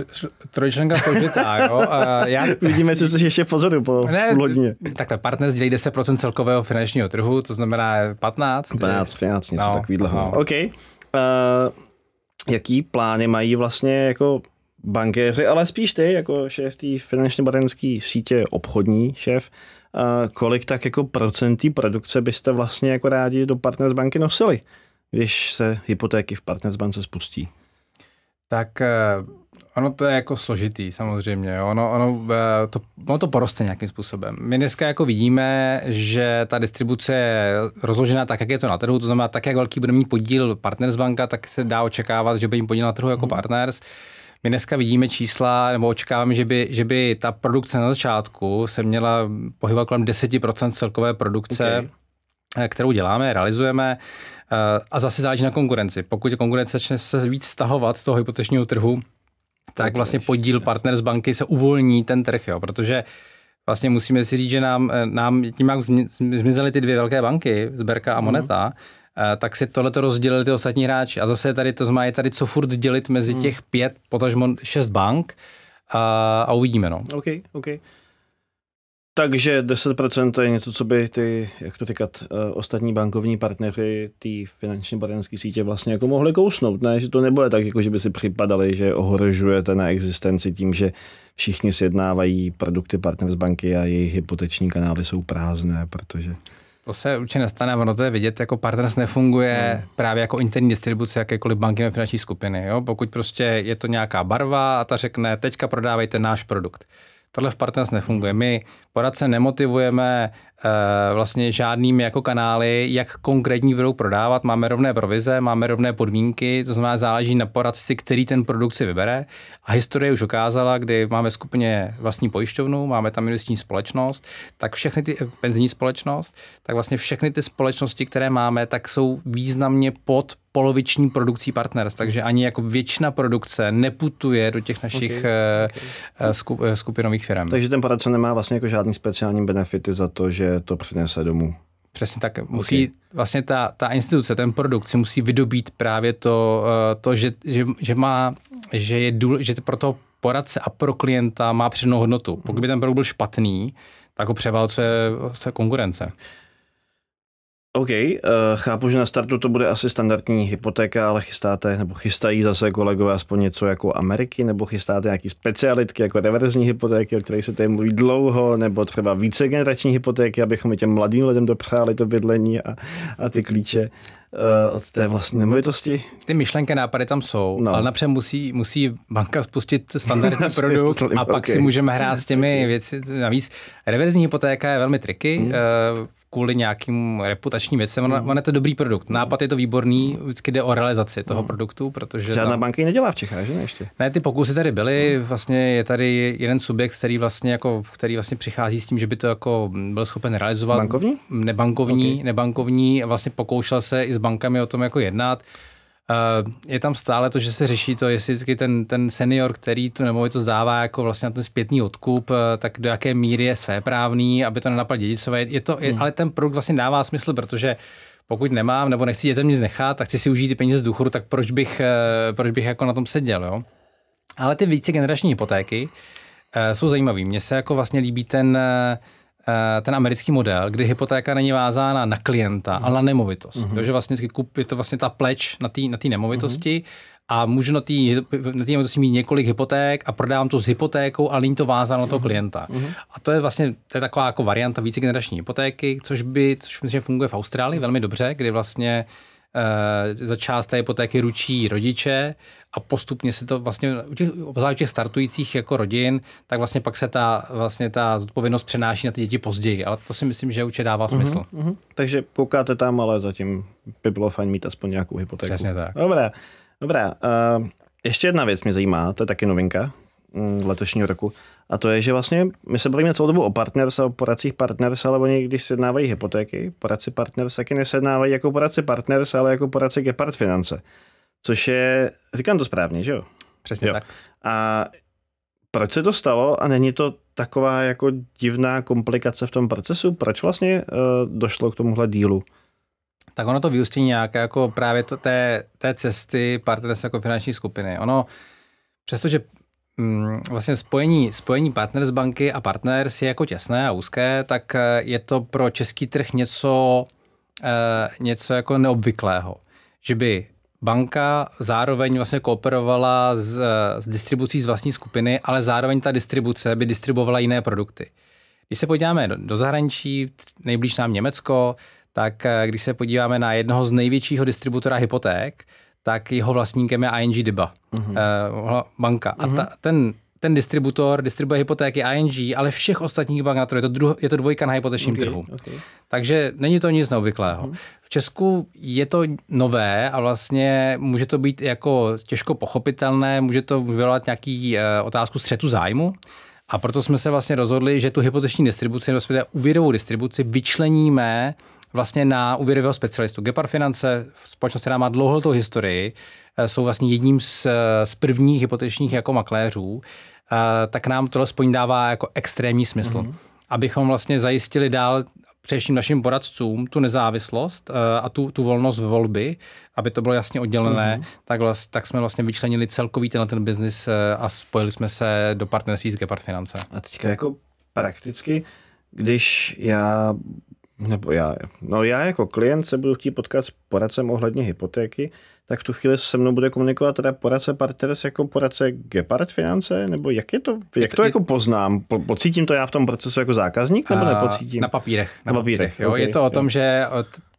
Trojčlenka složitá, jo. já... Vidíme, co se ještě pozoru po ne, půlhodině. Takhle, partner sdělí 10% celkového finančního trhu, to znamená 15. 15, 13, něco no, takového. No. OK. Uh, jaký plány mají vlastně jako bankéři, ale spíš ty, jako šéf té finančně batenské sítě, obchodní šéf, uh, kolik tak jako procentí produkce byste vlastně jako rádi do Partners banky nosili, když se hypotéky v Partners bance spustí? tak eh, ono to je jako složitý samozřejmě, jo. ono, ono, eh, to, ono to poroste nějakým způsobem. My dneska jako vidíme, že ta distribuce je rozložená tak, jak je to na trhu, to znamená tak, jak velký bude mít podíl Partners banka, tak se dá očekávat, že by jim podíl na trhu jako hmm. Partners. My dneska vidíme čísla, nebo očekáváme, že by, že by ta produkce na začátku se měla pohybovat kolem 10% celkové produkce. Okay Eh, kterou děláme, realizujeme eh, a zase záleží na konkurenci. Pokud konkurence začne se víc stahovat z toho hypotečního trhu, tak vlastně podíl partner z banky se uvolní ten trh, jo, protože vlastně musíme si říct, že nám, eh, nám tím, jak zmizely ty dvě velké banky, zberka a mhm. Moneta, mm. tak si tohle to rozdělili ty ostatní hráči. A zase tady to znamená, je tady co furt dělit mezi mm. těch pět, potažmo šest bank a, a uvidíme. No. OK, OK. Takže 10% je něco, co by ty, jak to říkat, eh, ostatní bankovní partneři té finanční poradenské sítě vlastně jako mohli kousnout. Ne, že to nebude tak, jako že by si připadali, že ohrožujete na existenci tím, že všichni sjednávají produkty partner z banky a jejich hypoteční kanály jsou prázdné, protože... To se určitě nestane, ono to je vidět, jako partners nefunguje no. právě jako interní distribuce jakékoliv banky nebo finanční skupiny. Jo? Pokud prostě je to nějaká barva a ta řekne, teďka prodávejte náš produkt tohle v partners nefunguje. My poradce nemotivujeme eh, vlastně žádnými jako kanály, jak konkrétní budou prodávat. Máme rovné provize, máme rovné podmínky, to znamená záleží na poradci, který ten produkt si vybere. A historie už ukázala, kdy máme skupině vlastní pojišťovnu, máme tam investiční společnost, tak všechny ty eh, penzijní společnost, tak vlastně všechny ty společnosti, které máme, tak jsou významně pod poloviční produkcí partners, takže ani jako většina produkce neputuje do těch našich okay, eh, okay. Eh, Skup, eh, skupinových firm. Takže ten poradce nemá vlastně jako žádný speciální benefity za to, že to přinese domů. Přesně tak. Musí okay. vlastně ta, ta instituce, ten produkt si musí vydobít právě to, to že, že, že, má, že je důle, že pro toho poradce a pro klienta má přednou hodnotu. Pokud by ten produkt byl špatný, tak ho převálcuje se konkurence. OK, uh, chápu, že na startu to bude asi standardní hypotéka, ale chystáte, nebo chystají zase kolegové aspoň něco jako Ameriky, nebo chystáte nějaký specialitky jako reverzní hypotéky, o které se tady mluví dlouho, nebo třeba vícegenerační hypotéky, abychom i těm mladým lidem dopřáli to bydlení a, a ty klíče uh, od té vlastní nemovitosti. Ty myšlenky, nápady tam jsou, no. ale napřed musí, musí banka spustit standardní produkt a pak okay. si můžeme hrát s těmi okay. věci. Navíc reverzní hypotéka je velmi triky. Hmm. Uh, kvůli nějakým reputačním věcem. Ona, hmm. On je to dobrý produkt. Nápad je to výborný, vždycky jde o realizaci toho hmm. produktu, protože... Žádná tam... banka ji nedělá v Čechách, že ne ještě? Ne, ty pokusy tady byly, hmm. vlastně je tady jeden subjekt, který vlastně, jako, který vlastně přichází s tím, že by to jako byl schopen realizovat. Bankovní? Nebankovní, okay. nebankovní, vlastně pokoušel se i s bankami o tom jako jednat. Eh, je tam stále to, že se řeší to, jestli ten, ten senior, který tu nemovitost dává jako vlastně na ten zpětný odkup, eh, tak do jaké míry je svéprávný, aby to nenapadl dědicové. Je to, je, hmm. Ale ten produkt vlastně dává smysl, protože pokud nemám nebo nechci dětem nic nechat, tak chci si užít ty peníze z důchodu, tak proč bych, eh, proč bych jako na tom seděl, jo? Ale ty více generační hypotéky jsou zajímavé. Mně se jako vlastně líbí ten, Eh, ten americký model, kdy hypotéka není vázána na klienta, mm. ale na nemovitost. Mm-hmm. Takže vlastně je to vlastně ta pleč na té na nemovitosti mm-hmm. a můžu na té na nemovitosti mít několik hypoték a prodám to s hypotékou, ale není to vázáno na toho mhm. klienta. Mm-hmm. A to je vlastně to je taková jako varianta vícegenerační hypotéky, což by, což myslím, že funguje v Austrálii velmi dobře, kdy vlastně uh, Eh, za část té hypotéky ručí rodiče a postupně se to vlastně, u těch, u těch startujících jako rodin, tak vlastně pak se ta, vlastně ta zodpovědnost přenáší na ty děti později. Ale to si myslím, že určitě dává mhm, smysl. Uh-huh, uh-huh. Takže koukáte tam, ale zatím by bylo fajn mít aspoň nějakou hypotéku. Přesně tak. Dobré, dobré. Uh, eh, ještě jedna věc mě zajímá, to je taky novinka. Mm, letošního roku. A to je, že vlastně my se bavíme celou dobu o partners a o poradcích partners, ale oni, když sjednávají hypotéky, poradci partners taky nesednávají jako poradci partners, ale jako poradci Gepard Finance. Což je, říkám to správně, že jo? Přesně jo. tak. A proč se to stalo a není to taková jako divná komplikace v tom procesu? Proč vlastně uh, došlo k tomuhle dílu? Tak ono to vyústí nějak jako právě to, té, té cesty partners jako finanční skupiny. Ono, přestože Mm, vlastně spojení, spojení partners banky a partners je jako těsné a úzké, tak eh, je to pro český trh něco, eh, něco jako neobvyklého. Že by banka zároveň vlastně kooperovala s, eh, s distribucí z vlastní skupiny, ale zároveň ta distribuce by distribuovala jiné produkty. Když se podíváme do, zahraničí, nejblíž nám Německo, tak když se podíváme na jednoho z největšího distributora hypoték, tak jeho vlastníkem je ING Diba, uh-huh. banka. Uh-huh. A mhm. ta, ten ten distributor distribuje hypotéky ING, ale všech ostatních bank na trhu. Je to, druh, je to dvojka na hypotečním okay, trhu. Okay. Takže není to nic neobvyklého. Uh-huh. V Česku je to nové a vlastně může to být jako těžko pochopitelné, může to vyvolat nějaký uh, otázku střetu zájmu. A proto jsme se vlastně rozhodli, že tu hypoteční distribuci, respektive úvěrovou distribuci, vyčleníme vlastně na úvěrového specialistu. Gepard Finance, společnost, která má dlouhou historii, eh, jsou vlastně jedním z, eh, z prvních hypotečních jako makléřů, eh, tak nám to alespoň dává jako extrémní smysl. Mm-hmm. Abychom vlastně zajistili dál především našim poradcům tu nezávislost a tu, tu volnost volby, aby to bylo jasně oddělené, mm-hmm. tak, vlast, tak jsme vlastně vyčlenili celkový tenhle ten biznis a spojili jsme se do partnerství s Gepard Finance. A teďka jako prakticky, když já nebo já, no já jako klient se budu chtít potkat s poradcem ohledně hypotéky, tak v tu chvíli se mnou bude komunikovat teda poradce Partners jako poradce Gepard Finance, nebo jak je to, jak to je, jako poznám? Po, pocítím to já v tom procesu jako zákazník, nebo eh, nepocítím? Na papírech. Na, na papírech, papírech jo, okay, je to o tom, jo. že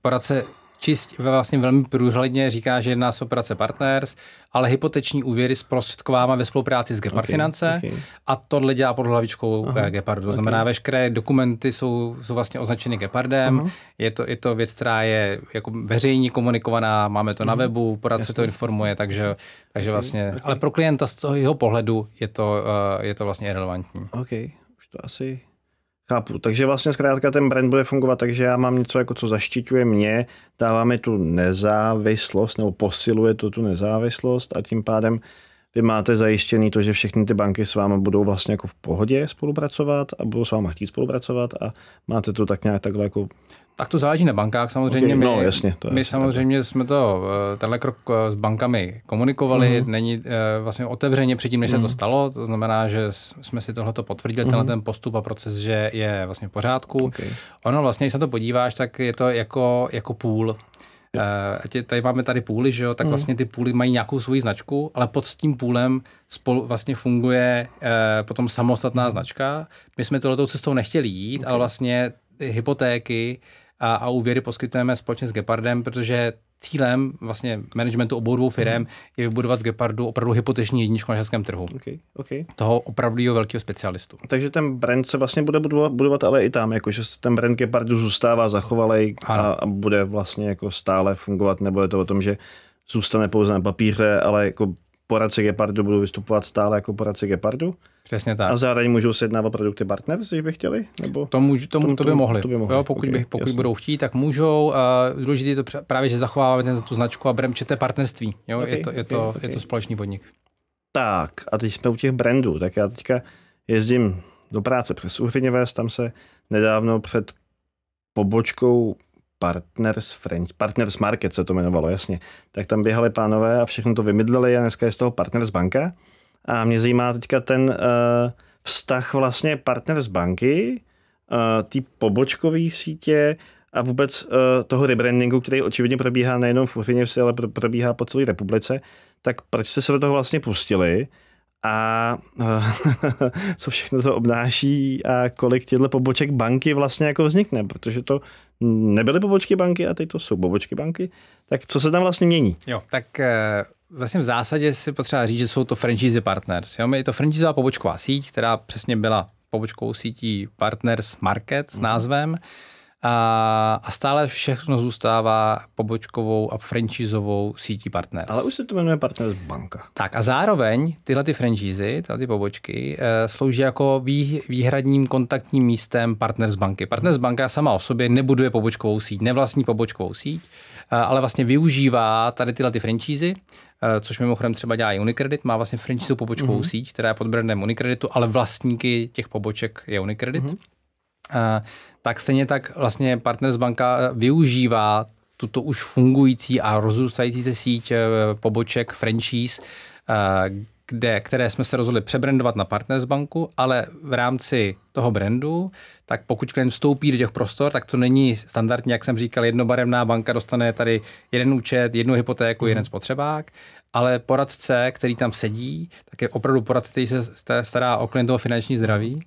poradce čist vlastně velmi průhledně říká, že jedná se operace partners, ale hypoteční úvěry zprostředkováme ve spolupráci s Gepard okay, Finance okay. a tohle dělá pod hlavičkou Aha, Gepardu. To znamená, okay. veškeré dokumenty jsou, jsou vlastně označeny Gepardem, Aha. je to, je to věc, která je jako veřejně komunikovaná, máme to Aha. na mhm. webu, poradce to informuje, takže, takže okay, vlastně, okay. ale pro klienta z toho jeho pohledu je to, eh, je to vlastně irrelevantní. OK, už to asi Chápu, takže vlastně zkrátka ten brand bude fungovat Takže já mám něco, jako co zaštiťuje mě, dává mi tu nezávislost nebo posiluje to tu nezávislost a tím pádem vy máte zajištěný to, že všechny ty banky s váma budou vlastně jako v pohodě spolupracovat a budou s váma chtít spolupracovat a máte to tak nějak takhle jako tak to záleží na bankách samozřejmě. Okay, no, my, no, jasně, to je my samozřejmě tak. No. jsme to, eh, tenhle krok eh, s bankami komunikovali, mm-hmm. není eh, vlastně otevřeně předtím, než mm-hmm. se to mhm. stalo, to znamená, že jsme si tohleto potvrdili, mm-hmm. tenhle mhm. ten postup a proces, že je vlastně v pořádku. Okay. Ono vlastně, když se to podíváš, tak je to jako, jako půl. Uh, tady máme tady půly, že jo, tak mhm. vlastně ty půly mají nějakou svoji značku, ale pod tím půlem spolu vlastně funguje uh, potom samostatná značka. My jsme tohletou cestou nechtěli jít, okay. ale vlastně hypotéky a, a úvěry poskytujeme společně s Gepardem, protože cílem vlastně managementu obou dvou firm mm. je vybudovat z Gepardu opravdu hypoteční jedničku na českém trhu. Okay, okay. Toho opravdu velkého specialistu. Takže ten brand se vlastně bude budovat, budovat ale i tam, jakože ten brand Gepardu zůstává zachovalý a, a bude vlastně jako stále fungovat, nebo je to o tom, že zůstane pouze na papíře, ale jako Poradce Gepardu budou vystupovat stále jako poradce Gepardu? Přesně tak. A zároveň můžou jednávat produkty partners, když by chtěli? Nebo to, můžu, to, to, to, by mohli. To by mohli. Jo, pokud okay, by, pokud jasný. budou chtít, tak můžou. Uh, důležité je to právě, že zachováváme ten, tu značku a bremčete partnerství. Jo? Okay, je, to, je, to, okay, je to společný podnik. Tak, a teď jsme u těch brandů. Tak já teďka jezdím do práce přes Uhřiněves, tam se nedávno před pobočkou Partners, French, Partners Market se to jmenovalo, jasně. Tak tam běhali pánové a všechno to vymydleli a dneska je z toho Partners Banka. A mě zajímá teďka ten uh, vztah vlastně Partners Banky, uh, eh, ty pobočkové sítě a vůbec uh, toho rebrandingu, který očividně probíhá nejenom v Uřiněvsi, ale pro, probíhá po celé republice, tak proč jste se do toho vlastně pustili a co všechno to obnáší a kolik těchto poboček banky vlastně jako vznikne, protože to nebyly pobočky banky a teď to jsou pobočky banky, tak co se tam vlastně mění? Jo, tak eh, vlastně v zásadě si potřeba říct, že jsou to franchise partners. Jo? Je to franchise pobočková síť, která přesně byla pobočkou sítí Partners Market s mhm. názvem. Mm-hmm a, a stále všechno zůstává pobočkovou a franchízovou sítí partners. Ale už se to jmenuje Partners Banka. Tak a zároveň tyhle ty franchízy, tyhle ty pobočky, eh, slouží jako vý, výhradním kontaktním místem Partners Banky. Partners Banka sama o sobě nebuduje pobočkovou síť, nevlastní pobočkovou síť, eh, ale vlastně využívá tady tyhle ty franchízy. Eh, což mimochodem třeba dělá i Unicredit, má vlastně franchízu pobočkovou mm-hmm. síť, která je pod brandem Unicreditu, ale vlastníky těch poboček je Unicredit. Mm-hmm Eh, tak stejně tak vlastně Partners banka eh, využívá tuto už fungující a rozrůstající se síť eh, poboček franchise, kde, které jsme se rozhodli přebrandovat na Partners banku, ale v rámci toho brandu, tak pokud klient vstoupí do těch prostor, tak to není standardně, jak jsem říkal, jednobarevná banka dostane tady jeden účet, jednu hypotéku, mm. jeden spotřebák, ale poradce, který tam sedí, tak je opravdu poradce, který se stará o klientovo finanční zdraví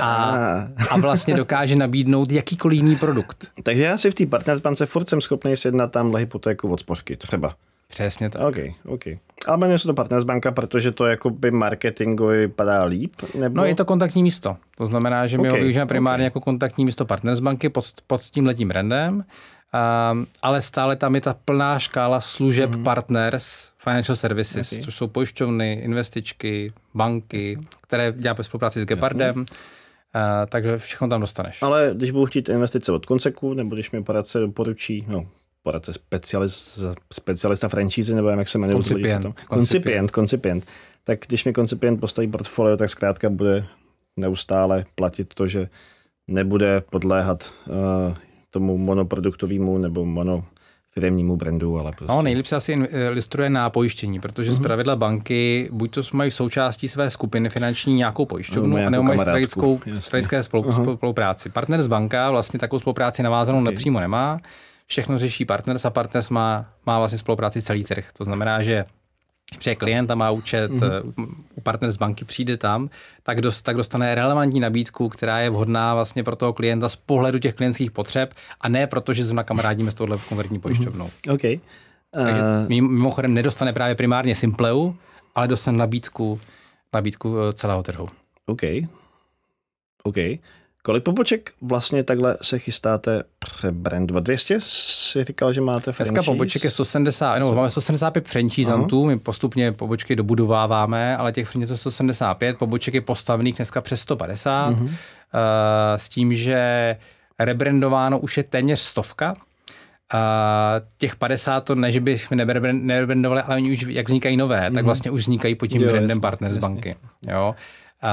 a, a vlastně dokáže nabídnout jakýkoliv jiný produkt. Takže já si v té partnerstvance furt jsem schopný sjednat tamhle hypotéku od spořky, třeba. Přesně tak. Okay, okay. Ale jmenuje se to Partnersbanka, protože to jakoby marketingově vypadá líp? Nebo... No je to kontaktní místo. To znamená, že my okay, ho využíváme primárně okay. jako kontaktní místo Partnersbanky pod, pod tímhletím brandem. Um, ehm, ale stále tam je ta plná škála služeb mm-hmm. partners financial services, okay. což jsou pojišťovny, investičky, banky, které děláme ve spolupráci s Gepardem. Jasně a, takže všechno tam dostaneš. Ale když budu chtít investice od konceku, nebo když mi poradce poručí, no, poradce specialista, specialista franšízy, nebo jak se jmenuje. Koncipient, koncipient, koncipient. Tak když mi koncipient postaví portfolio, tak zkrátka bude neustále platit to, že nebude podléhat uh, tomu monoproduktovému nebo mono firmnímu brandu, ale no, prostě... No, nejlíp se asi ilustruje eh, na pojištění, protože mm-hmm. pravidla banky buď to mají v součástí své skupiny finanční nějakou pojišťovnu, no, nebo mají strategickou, strategické spolu, uh-huh. spolupráci. Partner z banka vlastně takovou spolupráci navázanou okay. nepřímo nemá, všechno řeší partners a partners má, má vlastně spolupráci celý trh. To znamená, že přijde klient tam má účet, mm-hmm. u partner z banky přijde tam, tak, dost, tak dostane relevantní nabídku, která je vhodná vlastně pro toho klienta z pohledu těch klientských potřeb a ne proto, že zrovna kamarádíme s touhle konvertní mhm. pojišťovnou. Mm-hmm. Okay. Takže eh, mimochodem nedostane právě primárně Simpleu, ale dostane nabídku, nabídku eh, celého trhu. OK. OK. Kolik poboček vlastně takhle se chystáte přebrandovat? 200 si říkal, že máte franchise? Dneska poboček je 170, no, máme 175 franchiseantů, uh-huh. my postupně pobočky dobudováváme, ale těch je to 175, poboček je postavených dneska přes 150, uh-huh. uh, s tím, že rebrandováno už je téměř stovka, a eh, těch 50 to ne, že bych nerebrandovali, ale oni už, jak vznikají nové, mm-hmm. tak mhm. vlastně už vznikají pod tím jo, brandem jasný, partner jasný. z banky. Jo? Uh,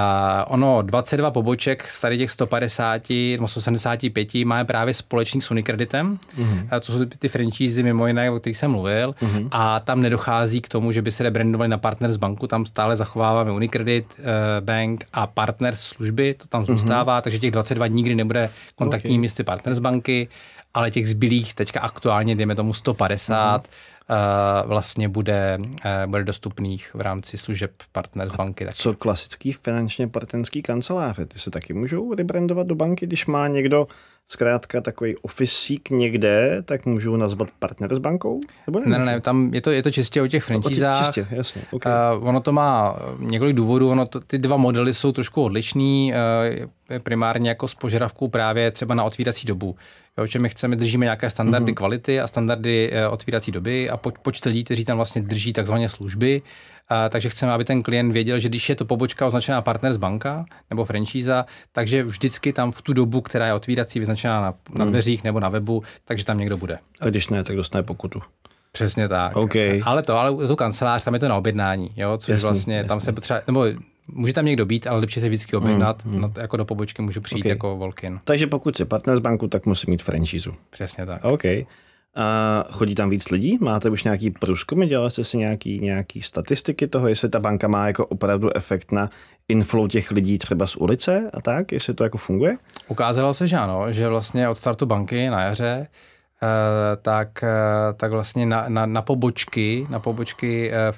ono 22 poboček z tady těch 150 nebo 175 máme právě společný s Unikreditem, mm-hmm. co jsou ty franšízy mimo jiné, o kterých jsem mluvil, mm-hmm. a tam nedochází k tomu, že by se rebrandovali na partner z banku, tam stále zachováváme Unicredit, uh, bank a partner služby, to tam mhm. zůstává, mm-hmm. takže těch 22 nikdy nebude kontaktní okay. místy partner z banky, ale těch zbylých teďka aktuálně, dejme tomu 150, mm-hmm Eh, vlastně bude, eh, bude dostupných v rámci služeb partner z banky. Taky. Co klasický finančně partnerský kanceláře? Ty se taky můžou rebrandovat do banky, když má někdo zkrátka takový ofisík někde, tak můžu nazvat partner s bankou? Nebo ne, ne, ne, tam je to, je to čistě o těch franchízách. Čistě, jasně. Okay. Uh, ono to má několik důvodů, ono to, ty dva modely jsou trošku odlišný, uh, primárně jako s požadavkou právě třeba na otvírací dobu. Jo, že my chceme, držíme nějaké standardy mm-hmm. kvality a standardy uh, otvírací doby a po, počet lidí, kteří tam vlastně drží takzvané služby, uh, a, takže chceme, aby ten klient věděl, že když je to pobočka označená partner z banka nebo franchíza. takže vždycky tam v tu dobu, která je otvírací, vyznačená na, na hmm. dveřích nebo na webu, takže tam někdo bude. A když ne, tak dostane pokutu. Přesně tak. Okay. Ale to, ale tu kancelář, tam je to na objednání, jo, což jasný, vlastně jasný. tam se potřeba, nebo Může tam někdo být, ale lepší se vždycky hmm, objednat. Mm, mm. Jako do pobočky můžu přijít okay. jako Volkin. Takže pokud si partner z banku, tak musí mít franchízu. Přesně tak. Okay. A chodí tam víc lidí? Máte už nějaký průzkumy? Dělali jste si nějaký, nějaký statistiky toho, jestli ta banka má jako opravdu efekt na inflow těch lidí třeba z ulice a tak, jestli to jako funguje? Ukázalo se, že ano, že vlastně od startu banky na jaře eh, tak, eh, tak vlastně na, na, na pobočky, na pobočky eh,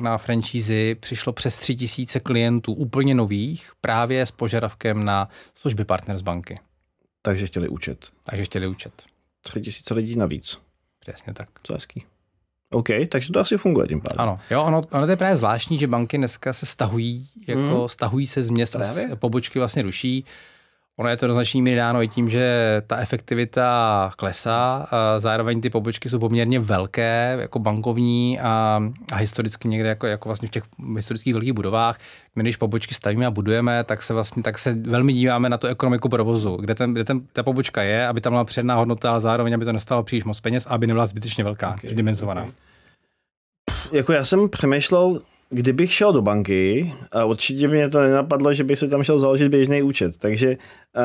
na franšízy přišlo přes tři tisíce klientů úplně nových právě s požadavkem na služby Partners banky. Takže chtěli účet. Takže chtěli účet tisíce lidí navíc. Přesně tak. To je hezký. OK, takže to asi funguje tím pádem. Ano, jo, ono, ono to je právě zvláštní, že banky dneska se stahují, jako hmm. stahují se z města, pobočky vlastně ruší. Uh, Ono je to do značné míry dáno i tím, že ta efektivita klesá, zároveň ty pobočky jsou poměrně velké, jako bankovní a, a historicky někde jako, jako vlastně v těch historických velkých budovách. My když pobočky stavíme a budujeme, tak se vlastně tak se velmi díváme na tu ekonomiku provozu, kde, ten, kde ten, ta pobočka je, aby tam byla předná hodnota, a zároveň, aby to nestalo příliš moc peněz, aby nebyla zbytečně velká, okay, dimenzovaná. Okay. Jako já jsem přemýšlel, kdybych šel do banky, a určitě mě to nenapadlo, že bych se tam šel založit běžný účet, takže uh,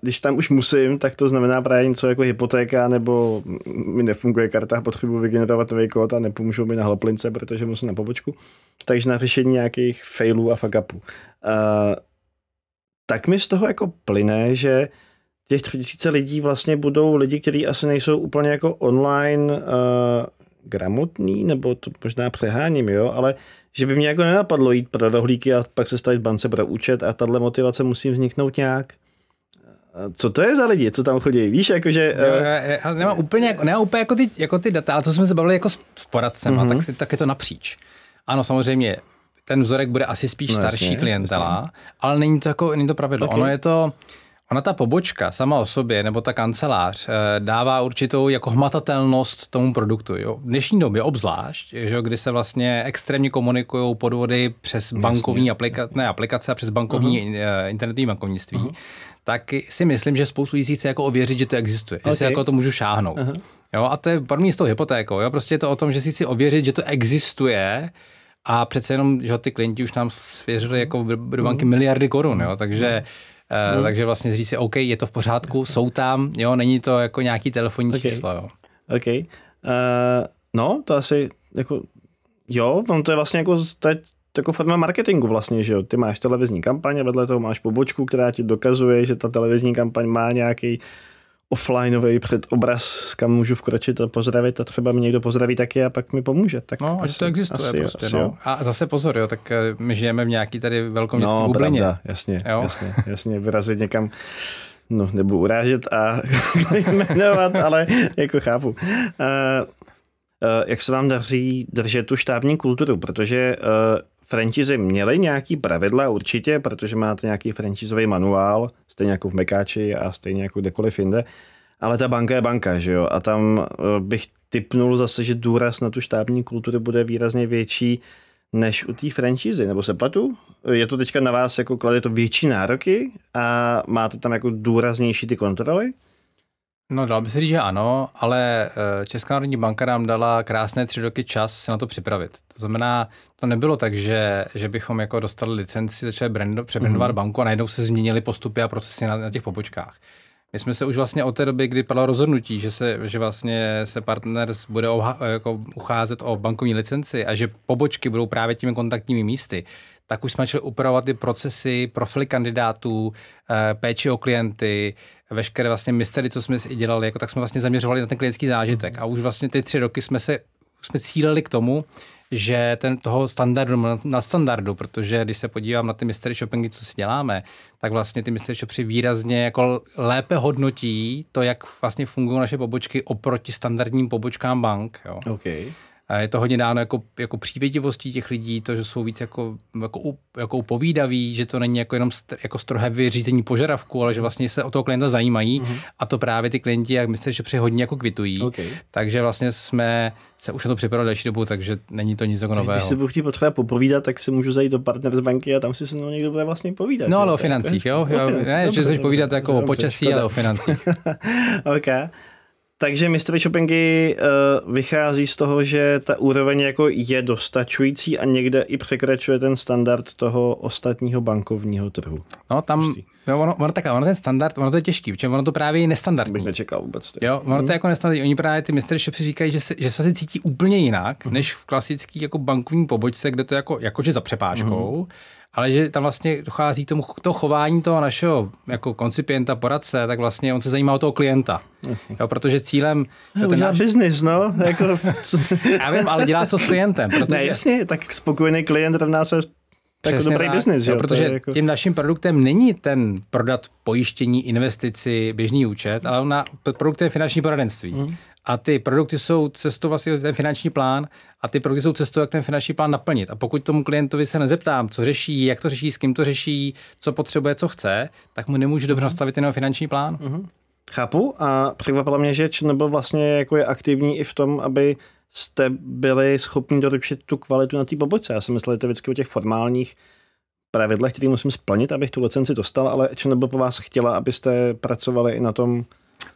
když tam už musím, tak to znamená právě něco jako hypotéka, nebo mi nefunguje karta, potřebuji vygenerovat nový kód a nepomůžou mi na hloplince, protože musím na pobočku, takže na řešení nějakých failů a fuck upů. Uh, tak mi z toho jako plyne, že těch 3000 lidí vlastně budou lidi, kteří asi nejsou úplně jako online uh, gramotný, nebo to možná přeháním, jo, ale že by mě jako nenapadlo jít pro rohlíky a pak se stavit bance pro účet a tahle motivace musí vzniknout nějak co to je za lidi, co tam chodí, víš, jakože... Jo, eh, já, já nemám úplně, jako, nemám úplně jako, ty, jako ty data, ale to jsme se bavili jako s, poradcem, mm-hmm. tak, tak je to napříč. Ano, samozřejmě, ten vzorek bude asi spíš no, starší jasně, klientela, jasně. ale není to jako, není to pravidlo. Okay. Ono je to Ona ta pobočka sama o sobě, nebo ta kancelář, eh, dává určitou jako hmatatelnost tomu produktu. Jo? V dnešní době obzvlášť, že, kdy se vlastně extrémně komunikují podvody přes Jasně. bankovní aplika- ne, aplikace a přes bankovní uh-huh. Mhm. Eh, internetové bankovnictví, uh-huh. tak si myslím, že spoustu lidí chce jako ověřit, že to existuje, okay. že si jako to můžu šáhnout. Uh-huh. Jo? A to je pro mě s tou hypotékou. Jo? Prostě je to o tom, že si chci ověřit, že to existuje, a přece jenom, že ty klienti už nám svěřili jako do banky mhm. miliardy korun, jo? takže uh-huh Hmm. Takže vlastně říct si, OK, je to v pořádku, Jasně. jsou tam, jo, není to jako nějaký telefonní okay. číslo, jo. OK. Uh, no, to asi jako, jo, tam to je vlastně jako teď jako forma marketingu vlastně, že jo. Ty máš televizní kampaň a vedle toho máš pobočku, která ti dokazuje, že ta televizní kampaň má nějaký uh, offlineový předobraz, kam můžu vkročit a pozdravit a třeba mi někdo pozdraví taky a pak mi pomůže. Tak no, asi, to existuje asi, prostě. Asi, no. A zase pozor, jo, tak eh, my žijeme v nějaký tady velkoměstské no, bublině. Pravda, jasně, jo? jasně, jasně, vyrazit někam no, nebudu urážet a jmenovat, ale jako chápu. Uh, uh, jak se vám daří držet tu štábní kulturu? Protože uh, franchise měly nějaký pravidla určitě, protože máte nějaký franchisový manuál, stejně jako v Mekáči a stejně jako kdekoliv jinde, ale ta banka je banka, že jo? A tam eh, bych typnul zase, že důraz na tu štábní kulturu bude výrazně větší než u té franchise, nebo se platu. Je to teďka na vás, jako klade to větší nároky a máte tam jako důraznější ty kontroly? No dal by se říct, že ano, ale eh, Česká národní banka nám dala krásné tři roky čas se na to připravit. To znamená, to nebylo tak, že, že bychom jako dostali licenci, začali brando, přebrandovat mm-hmm. banku a najednou se změnily postupy a procesy na, na těch pobočkách. My jsme se už vlastně od té doby, kdy padlo rozhodnutí, že se, že vlastně se partners bude oha, jako ucházet o bankovní licenci a že pobočky budou právě těmi kontaktními místy, tak už jsme začali upravovat ty procesy, profily kandidátů, eh, péči o klienty, veškeré vlastně mystery, co jsme si dělali, jako tak jsme vlastně zaměřovali na ten klientský zážitek. A už vlastně ty tři roky jsme se jsme cíleli k tomu, že ten toho standardu na standardu, protože když se podívám na ty mystery shoppingy, co si děláme, tak vlastně ty mystery shopy výrazně jako lépe hodnotí to, jak vlastně fungují naše pobočky oproti standardním pobočkám bank. Jo. Okay. Je to hodně dáno jako, jako přívětivostí těch lidí, to, že jsou víc jako, jako, jako upovídaví, že to není jako jenom str, jako strohé vyřízení požadavku, ale že vlastně se o toho klienta zajímají mm-hmm. a to právě ty klienti, jak myslím, že přehodně jako kvitují. Okay. Takže vlastně jsme se už na to připravili další dobu, takže není to nic jako nového. Když si budu chtít potřeba popovídat, tak si můžu zajít do partner z banky a tam si se mnou někdo bude vlastně povídat. No ale o financích, jo? ne, že se povídat jako o počasí, ale o financích. Takže mystery shoppingy uh, eh, vychází z toho, že ta úroveň jako je dostačující a někde i překračuje ten standard toho ostatního bankovního trhu. No tam, jo, no, ono, ono, tak, ono ten standard, ono to je těžký, protože ono to právě je nestandardní. Bych nečekal vůbec. Tak. Jo, ono hmm. to mhm. je jako nestandardní. Oni právě ty mystery shopy říkají, že se, že se cítí úplně jinak, hmm. než v klasický jako bankovní pobočce, kde to jako, jakože za přepážkou. Hmm ale že tam vlastně dochází k tomu to chování toho našeho jako koncipienta, poradce, tak vlastně on se zajímá o toho klienta. Jo, protože cílem... Je ten náš... business, no. Jako... Já vím, ale dělá co s klientem. Protože... Ne, jasně, tak spokojený klient rovná se tak jako Přesně dobrý tak, business, jo, protože jako... tím naším produktem není ten prodat pojištění, investici, běžný účet, ale na produktem finanční poradenství. Mm. A ty produkty jsou cestou, vlastně ten finanční plán, a ty produkty jsou cestou, jak ten finanční plán naplnit. A pokud tomu klientovi se nezeptám, co řeší, jak to řeší, s kým to řeší, co potřebuje, co chce, tak mu nemůžu dobře mhm. nastavit ten finanční plán. Mm-hmm. Chápu a překvapilo mě, že nebo vlastně jako je aktivní i v tom, aby jste byli schopni doručit tu kvalitu na té pobočce. Já jsem myslel, že to vždycky o těch formálních pravidlech, které musím splnit, abych tu licenci dostal, ale ČNB po vás chtěla, abyste pracovali i na tom,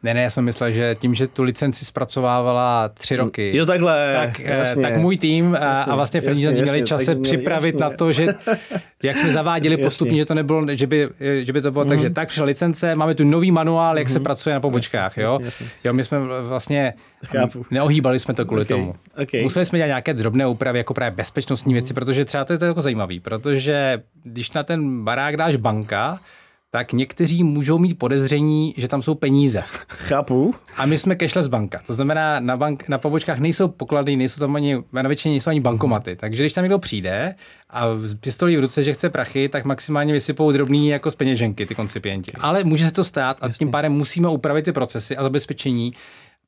ne, ne, já jsem myslel, že tím, že tu licenci zpracovávala tři mm, roky, jo, takhle, tak, eh, jasně, tak můj tým a, jasně, a vlastně Frenizanti měli čas se připravit jasně. na to, že jak jsme zaváděli postupně, že to nebylo, že by, že by to bylo mm-hmm. tak, že mhm. tak přišla licence, máme tu nový manuál, jak mm-hmm. se mhm. pracuje na pobočkách, jo. Jasně, jasně. Jo, my jsme vlastně, Chápu. neohýbali jsme to kvůli okay, tomu. Okay. Museli jsme dělat nějaké drobné úpravy, jako právě bezpečnostní mm-hmm. věci, mhm. protože třeba to je to jako zajímavý, protože když na ten barák dáš banka, tak někteří můžou mít podezření, že tam jsou peníze. Chápu. A my jsme cashless banka. To znamená, na, bank, na pobočkách nejsou poklady, nejsou tam ani, na většině nejsou ani bankomaty. Mhm. Takže když tam někdo přijde a z pistolí v ruce, že chce prachy, tak maximálně vysypou drobný jako z peněženky ty koncipienti. Ale může se to stát a Jasně. tím pádem musíme upravit ty procesy a zabezpečení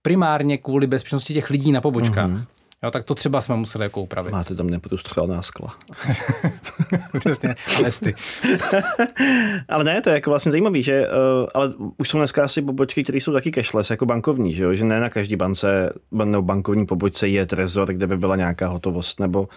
primárně kvůli bezpečnosti těch lidí na pobočkách. Mm-hmm. Jo, tak to třeba jsme museli jako upravit. Máte tam nebudu střelná skla. Přesně, sty. ale ne, to je jako vlastně zajímavý, že, uh, ale už jsou dneska asi pobočky, které jsou taky cashless, jako bankovní, že, jo? že ne na každý bance nebo bankovní pobočce je trezor, kde by byla nějaká hotovost, nebo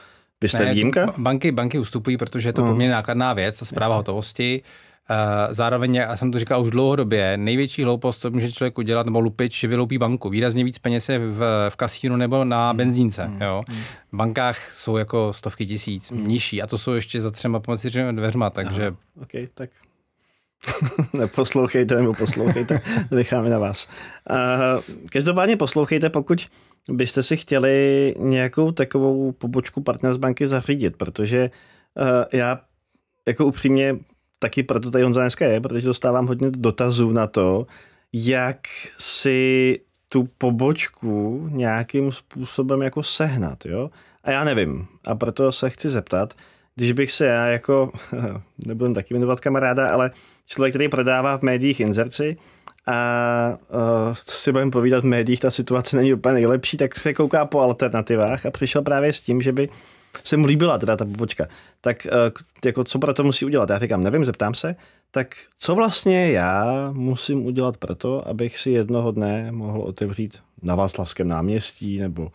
vy jste ne, výjimka? Banky, banky ustupují, protože je to uh. poměrně nákladná věc, ta zpráva hotovosti. Uh, Eh, zároveň, já jsem to říkal už dlouhodobě, největší hloupost, co může člověk udělat, nebo lupič, že vyloupí banku. Výrazně víc peněz je v, v kasínu nebo na hmm. benzínce. Mm. Jo. Hmm. V bankách jsou jako stovky tisíc, mm. nižší, a to jsou ještě za třema pomocí dveřma, takže... Aha, okay, tak poslouchejte nebo poslouchejte, necháme na vás. Eh, každopádně poslouchejte, pokud byste si chtěli nějakou takovou pobočku Partners banky zařídit, protože eh, já jako upřímně taky proto tady Honza dneska je, protože dostávám hodně dotazů na to, jak si tu pobočku nějakým způsobem jako sehnat, jo? A já nevím. A proto se chci zeptat, když bych se já jako, nebudu taky jmenovat kamaráda, ale člověk, který prodává v médiích inzerci a co eh, si budeme povídat v médiích, ta situace není úplně nejlepší, tak se kouká po alternativách a přišel právě s tím, že by se mu líbila teda ta pobočka, tak eh, jako co pro to musí udělat? Já říkám, nevím, zeptám se, tak co vlastně já musím udělat pro to, abych si jednoho dne mohl otevřít na Václavském náměstí nebo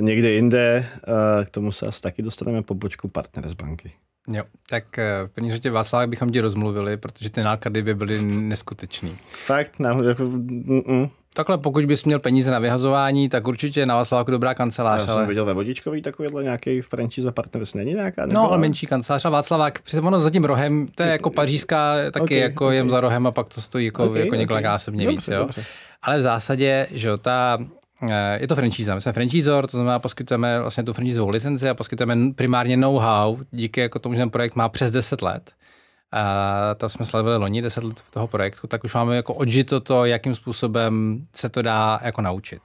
někde jinde, eh, k tomu se asi taky dostaneme pobočku partner z banky. Jo, tak v první řadě Václav bychom ti rozmluvili, protože ty náklady by byly neskutečný. Fakt, nám, jako, mm, mm. Takhle, pokud bys měl peníze na vyhazování, tak určitě na vás jako dobrá kancelář. Já jsem viděl ve Vodičkový takovýhle nějaký franchise partners, není nějaká? Nebyla? No, ale menší kancelář a Václavák, ono za tím rohem, to je jako pařížská, taky okay, jako okay. jen za rohem a pak to stojí jako, okay, jako okay. násobně víc. Dobře, jo? Dobře. Ale v zásadě, že ta, eh, je to franchise. My jsme franchisor, to znamená, poskytujeme vlastně tu franchiseovou licenci a poskytujeme primárně know-how, díky jako tomu, že ten projekt má přes 10 let a to jsme slavili loni 10 let toho projektu, tak už máme jako odžito to, jakým způsobem se to dá jako naučit.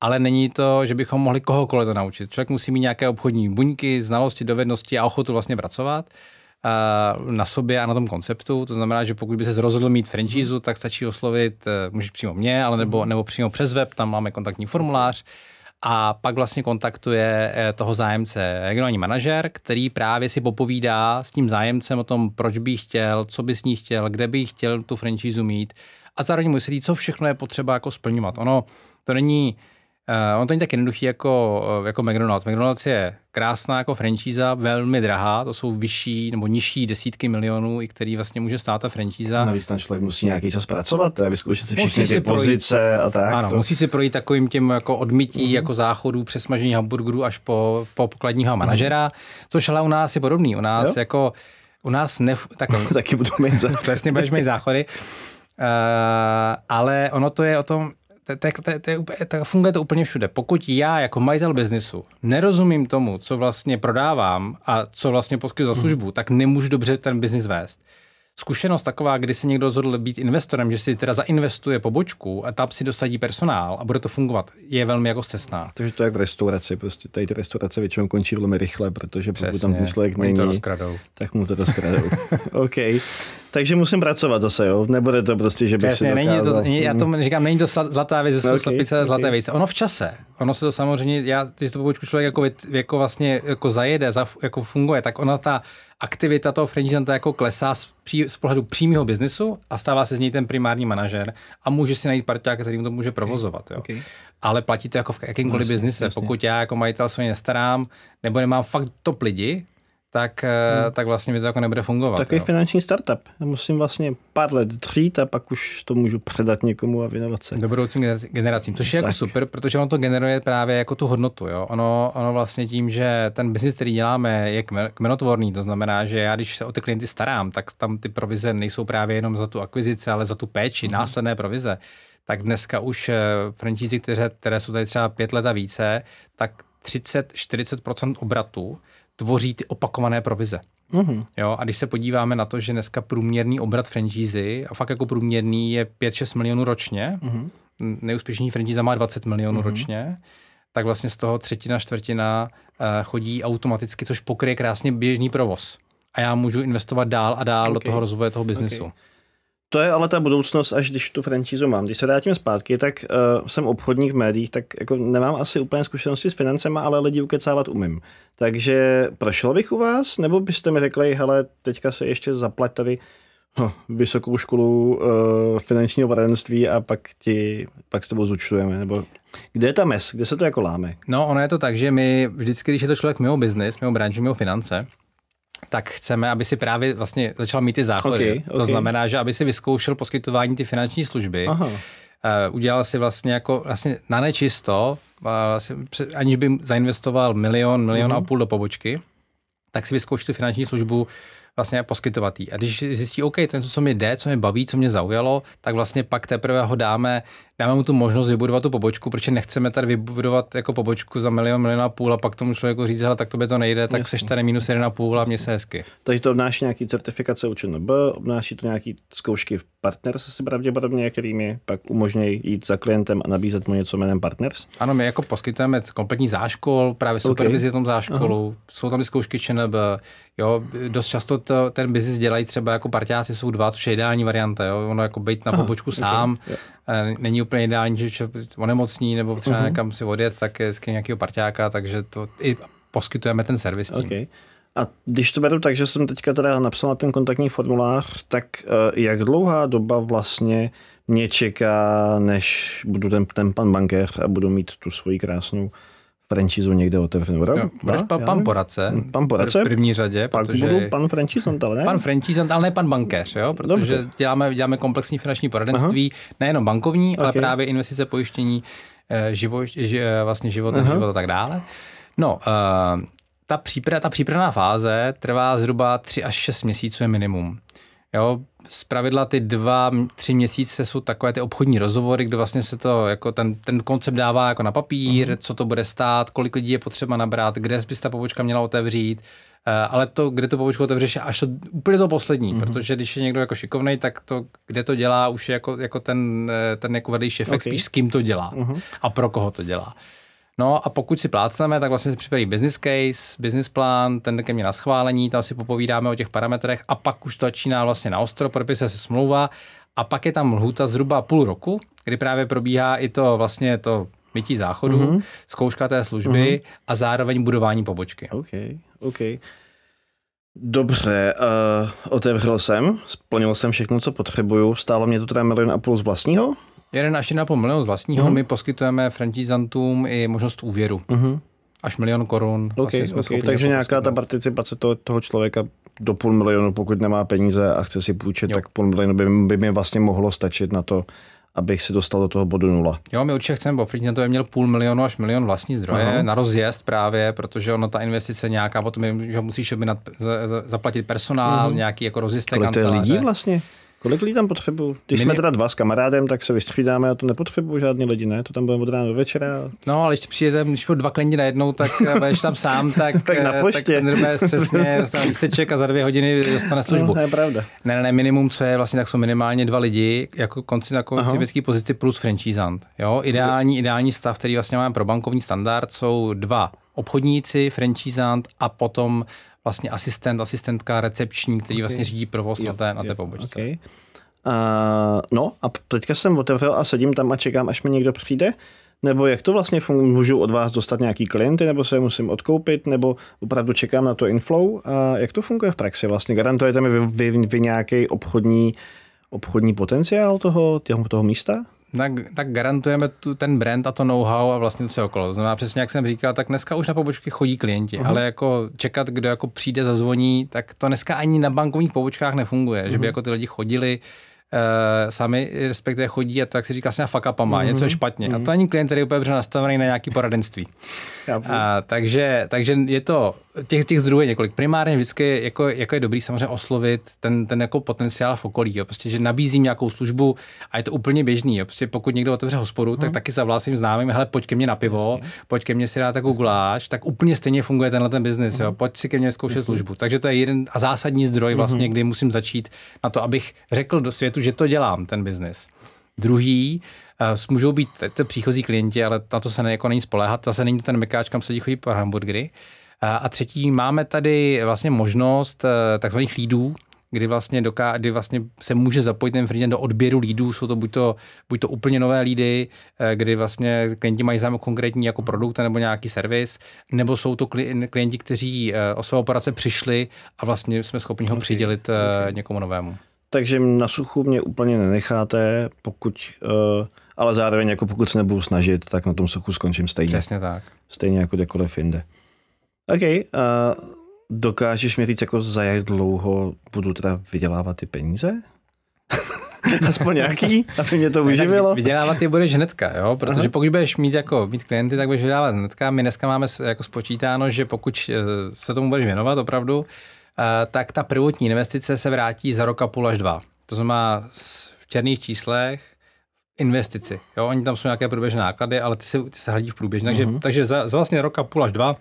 Ale není to, že bychom mohli kohokoliv to naučit. Člověk musí mít nějaké obchodní buňky, znalosti, dovednosti a ochotu vlastně pracovat eh, na sobě a na tom konceptu. To znamená, že pokud by se rozhodl mít franchízu, tak stačí oslovit, eh, můžeš přímo mě, ale nebo, mhm. nebo přímo přes web, tam máme kontaktní formulář a pak vlastně kontaktuje eh, toho zájemce regionální manažer, který právě si popovídá s tím zájemcem o tom, proč by chtěl, co by s ní chtěl, kde by chtěl tu franšízu mít a zároveň musí říct, co všechno je potřeba jako splňovat. Ono to není Uh, eh, on to není tak jednoduchý jako, eh, jako McDonald's. McDonald's je krásná jako franchise velmi drahá, to jsou vyšší nebo nižší desítky milionů, i který vlastně může stát ta franchise. Navíc ten člověk musí nějaký čas pracovat, eh, vyzkoušet si všechny ty pozice a tak. Ano, to... musí si projít takovým těm jako odmytí, mm-hmm. jako záchodů, přesmažení hamburgerů až po, po pokladního mm-hmm. manažera, což ale u nás je podobný. U nás jo? jako, u nás ne... Tak, Taky budu mít záchody. Vlastně budeš mít záchody. Uh, ale ono to je o tom, funguje to úplně všude. Pokud já jako majitel biznisu nerozumím tomu, co vlastně prodávám a co vlastně poskytuji za hmm. službu, tak nemůžu dobře ten biznis vést. Zkušenost taková, kdy se někdo rozhodl být investorem, že si teda zainvestuje pobočku a tam si dosadí personál a bude to fungovat, je velmi jako cestná. Takže to je jak v restauraci, prostě tady ty restaurace většinou končí velmi rychle, protože pokud Přesně, tam ten člověk není, to tak mu to rozkradou. OK takže musím pracovat zase, jo. Nebude to prostě, že bych Přesně, si není to, není, já to mhm. říkám, není to zlatá věc, jsou no, okay, slepice okay. zlaté věc. Ono v čase, ono se to samozřejmě, já, když to pobočku člověk jako, jako vlastně jako zajede, za, jako funguje, tak ona ta aktivita toho franchisanta jako klesá z, pří, z pohledu přímého biznesu a stává se z něj ten primární manažer a může si najít partiáka, který mu to může provozovat. Jo. Okay. Ale platí to jako v jakýmkoliv vlastně, no, biznise. Pokud já jako majitel se nestarám, nebo nemám fakt top lidi, tak, eh, hmm. tak vlastně mi to jako nebude fungovat. Takový jo. finanční startup. Já musím vlastně pár let dřít a pak už to můžu předat někomu a věnovat se. Dobroucím generacím, což je jako tak. jako super, protože ono to generuje právě jako tu hodnotu. Jo? Ono, ono vlastně tím, že ten biznis, který děláme, je kmenotvorný, to znamená, že já když se o ty klienty starám, tak tam ty provize nejsou právě jenom za tu akvizici, ale za tu péči, hmm. následné provize. Tak dneska už eh, franšízy, které, které jsou tady třeba pět let a více, tak 30-40% obratu tvoří ty opakované provize. Mm-hmm. Jo, a když se podíváme na to, že dneska průměrný obrat franchízy a fakt jako průměrný je 5-6 milionů ročně, mm-hmm. neúspěšný franchíza má 20 milionů mm-hmm. ročně, tak vlastně z toho třetina, čtvrtina uh, chodí automaticky, což pokryje krásně běžný provoz. A já můžu investovat dál a dál okay. do toho rozvoje toho biznesu. Okay. To je ale ta budoucnost, až když tu francízu mám. Když se vrátím zpátky, tak uh, jsem obchodník v médiích, tak jako nemám asi úplně zkušenosti s financema, ale lidi ukecávat umím. Takže prošel bych u vás, nebo byste mi řekli, hele, teďka se ještě zaplať tady huh, hm, vysokou školu uh, finančního poradenství a pak, ti, pak s tebou zúčtujeme, nebo kde je ta mes, kde se to jako láme? No, ono je to tak, že my vždycky, když je to člověk mimo biznis, mimo branži, mimo finance, tak chceme, aby si právě vlastně začal mít ty záchody. Okay, okay. To znamená, že aby si vyzkoušel poskytování ty finanční služby. Aha. Uh, udělal si vlastně jako vlastně na nečisto, eh, vlastně, aniž by zainvestoval milion, milion uh-huh. a půl do pobočky, tak si vyzkoušel tu finanční službu vlastně poskytovat jí. A když zjistí, OK, ten, co mi jde, co mě baví, co mě zaujalo, tak vlastně pak teprve ho dáme, dáme mu tu možnost vybudovat tu pobočku, protože nechceme tady vybudovat jako pobočku za milion, milion a půl a pak tomu člověku říct, hele, tak to by to nejde, tak seš tady minus jeden a půl a mě se hezky. Takže to obnáší nějaký certifikace UČNB, obnáší to nějaký zkoušky v Partners asi pravděpodobně, kterými pak umožňují jít za klientem a nabízet mu něco jménem Partners? Ano, my jako poskytujeme kompletní záškol, právě supervizi okay. tom záškolu, Aha. jsou tam zkoušky ČNB, jo, dost často to, ten biznis dělají třeba jako partiáci jsou dva, což je ideální varianta. Jo? Ono jako být na pobočku Aha, sám okay, yeah. není úplně ideální, že onemocní nebo třeba uh-huh. někam si odjet, tak je vždycky nějakého partiáka, takže to i poskytujeme ten servis tím. Okay. A když to beru tak, že jsem teďka teda na ten kontaktní formulář, tak eh, jak dlouhá doba vlastně mě čeká, než budu ten, ten pan bankéř a budu mít tu svoji krásnou franšízu někde otevřenou. Jo, budeš pa, pan nevím. poradce. Hm, pan poradce. V první řadě. Pak protože... budu pan franšízant, ale ne? Pan franšízant, ale ne pan bankéř, jo? protože Dobře. děláme, děláme komplexní finanční poradenství, Aha. nejenom bankovní, okay. ale právě investice, pojištění, eh, živo, ži, eh, vlastně život, život a tak dále. No, uh, ta, přípra, ta přípravná fáze trvá zhruba 3 až 6 měsíců je minimum. Jo, zpravidla ty dva, tři měsíce jsou takové ty obchodní rozhovory, kde vlastně se to, jako ten, ten koncept dává jako na papír, uh-huh. co to bude stát, kolik lidí je potřeba nabrat, kde by ta pobočka měla otevřít, eh, ale to, kde to pobočku otevřeš, až to úplně to poslední, mm-hmm. protože když je někdo jako šikovnej, tak to, kde to dělá, už je jako, jako ten, eh, ten jako vedlejší efekt, okay. spíš s kým to dělá mm-hmm. a pro koho to dělá. Uh, No a pokud si plácneme, tak vlastně si připraví business case, business plán, ten jde ke mně na schválení, tam si popovídáme o těch parametrech a pak už to začíná vlastně na ostro, propise se smlouva a pak je tam lhůta zhruba půl roku, kdy právě probíhá i to vlastně to mytí záchodu, mm-hmm. zkouška té služby mm-hmm. a zároveň budování pobočky. OK, OK. Dobře, uh, otevřel jsem, splnil jsem všechno, co potřebuju, stálo mě to teda milion a půl z vlastního? 1,5 milion z vlastního mm my poskytujeme franchizantům i možnost úvěru. mm Až milion korun. Okay, vlastně okay, takže nějaká ta participace toho, toho člověka do půl milionu, pokud nemá peníze a chce si půjčit, jo. tak půl milionu by, by mi vlastně mohlo stačit na to, abych se dostal do toho bodu nula. Jo, my určitě chceme, bo na to by měl půl milionu až milion vlastní zdroje Aha. na rozjezd právě, protože ono ta investice nějaká, potom je, že musíš objednat, zaplatit personál, mm nějaký jako rozjezd Kolik kanceláře. to je lidí vlastně? Kolik lidí tam potřebuju? Když Minim... jsme teda dva s kamarádem, tak se vystřídáme a to nepotřebuju žádný lidi, ne? To tam budeme od rána do večera. No, ale když přijete, když dva klendi najednou, tak eh, budeš tam sám, tak, tak na eh, poště. Tak přesně, dostane lísteček a za dvě hodiny dostane no, službu. No, je pravda. Ne, ne, minimum, co je vlastně, tak jsou minimálně dva lidi, jako konci na konci pozici plus franchisant. Jo, ideální, ideální stav, který vlastně máme pro bankovní standard, jsou dva obchodníci, franchisant a potom vlastně asistent, asistentka, recepční, který okay. vlastně řídí provoz jo, na té, na té pobočce. Okay. Uh, no a teďka jsem otevřel a sedím tam a čekám, až mi někdo přijde? Nebo jak to vlastně funguje? Můžu od vás dostat nějaký klienty, nebo se je musím odkoupit, nebo opravdu čekám na to inflow? A jak to funguje v praxi vlastně? Garantujete mi vy, vy, vy nějaký obchodní, obchodní potenciál toho, toho, toho místa? tak, tak garantujeme tu, ten brand a to know-how a vlastně to je okolo. znamená, přesně jak jsem říkal, tak dneska už na pobočky chodí klienti, uh-huh. ale jako čekat, kdo jako přijde, zazvoní, tak to dneska ani na bankovních pobočkách nefunguje, uh-huh. že by mhm. jako ty lidi chodili, Eh, sami respektive chodí a to, jak se říká, s vlastně fakapama, mm-hmm. něco je mhm, špatně. Mm-hmm. A mhm. to ani klient, který je úplně dobře nastavený na nějaký poradenství. a, takže, takže je to, těch, těch zdrojů je několik. Primárně vždycky jako, jako je dobrý samozřejmě oslovit ten, ten jako potenciál v okolí. Jo. Prostě, že nabízím nějakou službu a je to úplně běžný. Jo. Prostě pokud někdo otevře hospodu, mm tak mhm. taky zavolá svým známým, hele, pojď ke mně na pivo, Jasně. pojď ke mně si dát takovou guláš, tak úplně stejně funguje tenhle ten biznis. Mm-hmm. Jo. Pojď si ke mně zkoušet Jasně. službu. Takže to je jeden a zásadní zdroj vlastně, mm-hmm. kdy musím začít na to, abych řekl do světu, že to dělám, ten biznis. Druhý, eh, můžou být ty příchozí klienti, ale na to se ne, jako není spolehat, zase není to ten mekáč, kam se chodí pro hamburgery. A třetí, máme tady vlastně možnost eh, takzvaných lídů, kdy vlastně, doká, kdy vlastně se může zapojit ten frontend do odběru lídů, jsou to buď, to buď to úplně nové lídy, eh, kdy vlastně klienti mají zájem konkrétní jako produkt nebo nějaký servis, nebo jsou to klienti, kteří o své operace přišli a vlastně jsme schopni ho přidělit okay. někomu novému takže na suchu mě úplně nenecháte, pokud, eh, ale zároveň jako pokud se nebudu snažit, tak na tom suchu skončím stejně. Přesně tak. Stejně jako kdekoliv jinde. OK, a eh, dokážeš mi říct, jako za jak dlouho budu teda vydělávat ty peníze? Aspoň nějaký, aby mě to uživilo. Vydělávat ty budeš hnedka, jo? protože Aha. pokud budeš mít, jako, mít klienty, tak budeš vydělávat hnedka. My dneska máme jako spočítáno, že pokud eh, se tomu budeš věnovat opravdu, Eh, tak ta prvotní investice se vrátí za rok a půl až dva. To znamená v černých číslech investici. Jo, oni tam jsou nějaké průběžné náklady, ale ty se, ty se hradí v průběžně. Takže, mm-hmm. takže za, za vlastně rok a půl až dva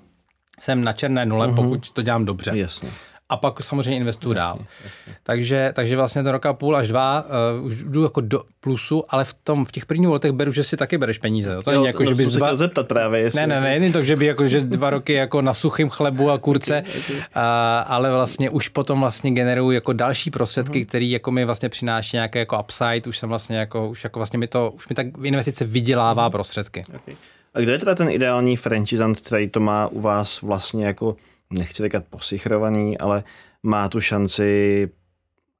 jsem na černé nule, mm-hmm. pokud to dělám dobře. Jasně a pak samozřejmě investuju dál. Jasně. Takže, takže vlastně ten rok a půl až dva uh, už jdu jako do plusu, ale v, tom, v těch prvních letech beru, že si taky bereš peníze. Jo. To není jako, no, že bys dva... zeptat právě, jestli... Ne, ne, ne, není to, že by jako, že dva roky jako na suchým chlebu a kurce, okay, okay. Uh, ale vlastně už potom vlastně generuju jako další prostředky, uh-huh. Mhm. které jako mi vlastně přináší nějaké jako upside, už jsem vlastně jako, už jako vlastně mi to, už mi tak investice vydělává mhm. prostředky. Okay. A kde je teda ten ideální franchisant, který to má u vás vlastně jako nechci říkat posichrovaný, ale má tu šanci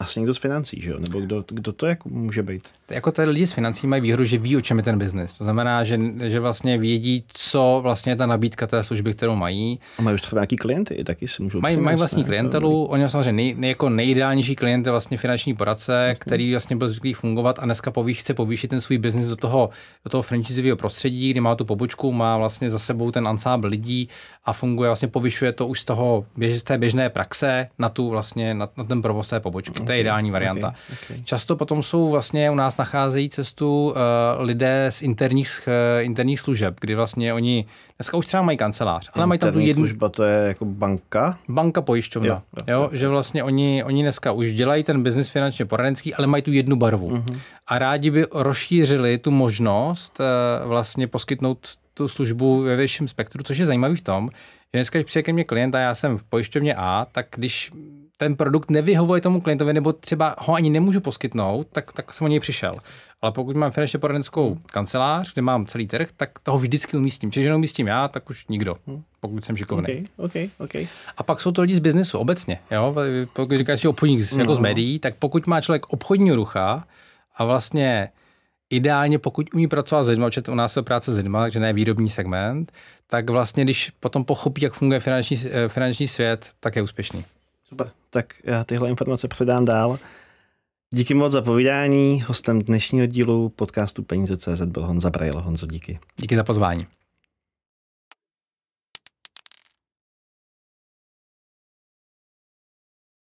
asi někdo z financí, že jo? Nebo kdo, kdo to jako může být? Jako ty lidi s financí mají výhodu, že ví, o čem je ten biznis. To znamená, že, že vlastně vědí, co vlastně je ta nabídka té služby, kterou mají. A mají už třeba nějaký klienty, taky si můžou Mají, mají vlastní ne? klientelu, oni samozřejmě nej, nej, jako nejideálnější klient je vlastně finanční poradce, vlastně. který vlastně byl zvyklý fungovat a dneska poví, chce povýšit ten svůj biznis do toho, do toho franchiseového prostředí, kdy má tu pobočku, má vlastně za sebou ten ansábl lidí a funguje, vlastně povyšuje to už z toho běž, z té běžné praxe na tu vlastně, na, na ten provoz té pobočky. Okay to je ideální varianta. Okay, okay. Často potom jsou vlastně u nás nacházejí cestu uh, lidé z interních, uh, interních služeb, kdy vlastně oni dneska už třeba mají kancelář, ale mají tam tu jednu. služba, to je jako banka? Banka pojišťovna. Jo, jo, jo, jo. Že vlastně oni, oni dneska už dělají ten biznis finančně poradenský, ale mají tu jednu barvu. Mm-hmm. A rádi by rozšířili tu možnost uh, vlastně poskytnout tu službu ve větším spektru, což je zajímavý v tom, že dneska, když přijde ke mně klient a já jsem v pojišťovně A, tak když ten produkt nevyhovuje tomu klientovi, nebo třeba ho ani nemůžu poskytnout, tak, tak jsem o něj přišel. Ale pokud mám finančně poradenskou kancelář, kde mám celý trh, tak toho vždycky umístím. Čiže umístím já, tak už nikdo, pokud jsem šikovný. Okay, okay, okay. A pak jsou to lidi z biznesu obecně. Jo? Pokud říkáš, že obchodník no. jako z médií, tak pokud má člověk obchodní rucha a vlastně ideálně, pokud umí pracovat s lidmi, protože u nás je práce s lidmi, takže ne výrobní segment, tak vlastně, když potom pochopí, jak funguje finanční, eh, finanční svět, tak je úspěšný. Super tak já tyhle informace předám dál. Díky moc za povídání. Hostem dnešního dílu podcastu Peníze.cz byl Honza Brajl. Honzo, díky. Díky za pozvání.